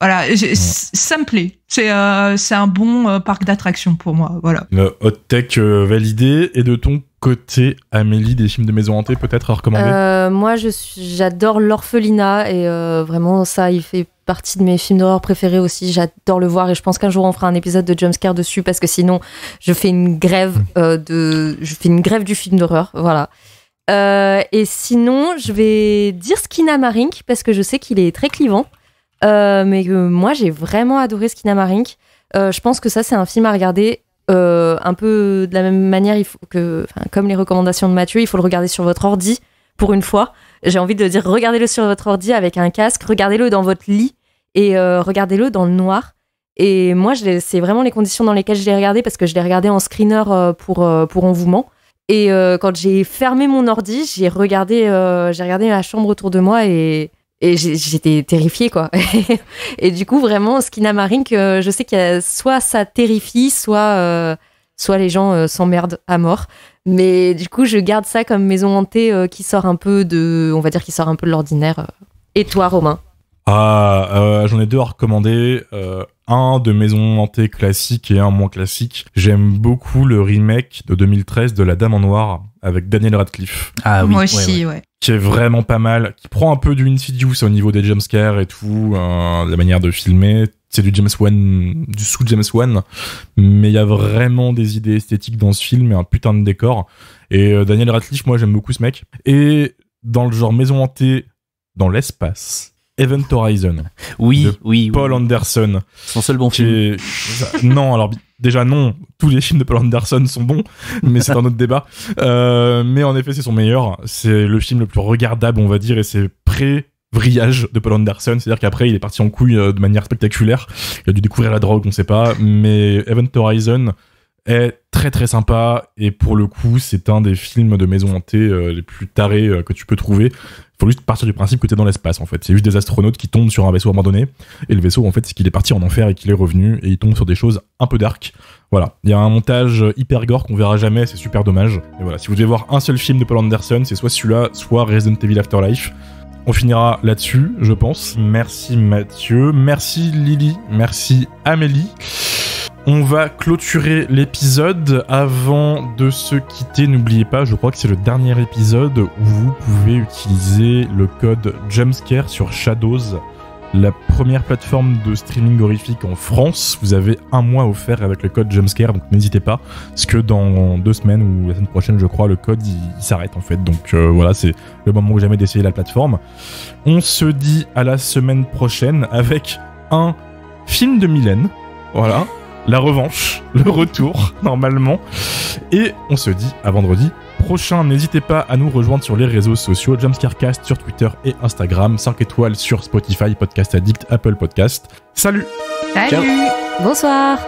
Voilà, ça me plaît. C'est c'est un bon parc d'attractions pour moi. Voilà. Le hot tech validé et de ton côté Amélie des films de maison hantée peut-être à recommander euh, Moi, j'adore l'orphelinat et euh, vraiment ça, il fait partie de mes films d'horreur préférés aussi. J'adore le voir et je pense qu'un jour on fera un épisode de jumpscare dessus parce que sinon je fais une grève mmh. euh, de, je fais une grève du film d'horreur, voilà. et sinon, je vais dire Skinamarink parce que je sais qu'il est très clivant, mais moi j'ai vraiment adoré Skinamarink. je pense que ça c'est un film à regarder euh, un peu de la même manière, il faut que, comme les recommandations de Mathieu, il faut le regarder sur votre ordi pour une fois. J'ai envie de dire, regardez-le sur votre ordi avec un casque, regardez-le dans votre lit et euh, regardez-le dans le noir. Et moi, c'est vraiment les conditions dans lesquelles je l'ai regardé parce que je l'ai regardé en screener euh, pour, pour Envouement. Et quand j'ai fermé mon ordi, j'ai regardé, j'ai regardé la chambre autour de moi et et j'étais terrifiée quoi. et du coup vraiment que je sais que soit ça terrifie, soit euh, soit les gens euh, s'emmerdent à mort. Mais du coup je garde ça comme maison hantée euh, qui sort un peu de, on va dire qui sort un peu de l'ordinaire. Et toi Romain Ah j'en ai deux à recommander un de Maison Hantée classique et un moins classique. J'aime beaucoup le remake de 2013 de La Dame en Noir avec Daniel Radcliffe. Ah oui, moi aussi, ouais, Qui est vraiment pas mal, qui prend un peu du Insidious au niveau des jumpscares et tout, euh, la manière de filmer. C'est du James Wan, du sous James Wan, mais il y a vraiment des idées esthétiques dans ce film et un putain de décor. Et euh, Daniel Radcliffe, moi j'aime beaucoup ce mec. Et dans le genre maison hantée, dans l'espace, Event Horizon. Oui, oui. Paul Anderson. Son seul bon film. non, alors déjà non, tous les films de Paul Anderson sont bons, mais c'est un autre débat. Euh, mais en effet, c'est son meilleur. C'est le film le plus regardable, on va dire, et c'est pré vrillage de Paul Anderson, c'est-à-dire qu'après il est parti en couille euh, de manière spectaculaire, il a dû découvrir la drogue, on sait pas, mais Event Horizon, est très très sympa et pour le coup c'est un des films de maison hantée euh, les plus tarés euh, que tu peux trouver. Faut juste partir du principe que tu es dans l'espace en fait. C'est juste des astronautes qui tombent sur un vaisseau abandonné et le vaisseau en fait c'est qu'il est parti en enfer et qu'il est revenu et il tombe sur des choses un peu dark. Voilà, il y a un montage hyper gore qu'on verra jamais, c'est super dommage. Et voilà, si vous devez voir un seul film de Paul Anderson, c'est soit celui-là, soit Resident Evil Afterlife. On finira là-dessus, je pense. Merci Mathieu, merci Lily, merci Amélie. On va clôturer l'épisode. Avant de se quitter, n'oubliez pas, je crois que c'est le dernier épisode où vous pouvez utiliser le code Jumpscare sur Shadows, la première plateforme de streaming horrifique en France. Vous avez un mois offert avec le code Jumpscare, donc n'hésitez pas, parce que dans deux semaines ou la semaine prochaine, je crois, le code il, s'arrête en fait. Donc euh, voilà, c'est le moment ou jamais d'essayer la plateforme. On se dit à la semaine prochaine avec un film de Mylène. Voilà la revanche, le retour, normalement. Et on se dit à vendredi prochain. N'hésitez pas à nous rejoindre sur les réseaux sociaux, Jumpscarecast sur Twitter et Instagram, 5 étoiles sur Spotify, Podcast Addict, Apple Podcast. Salut Salut Bonsoir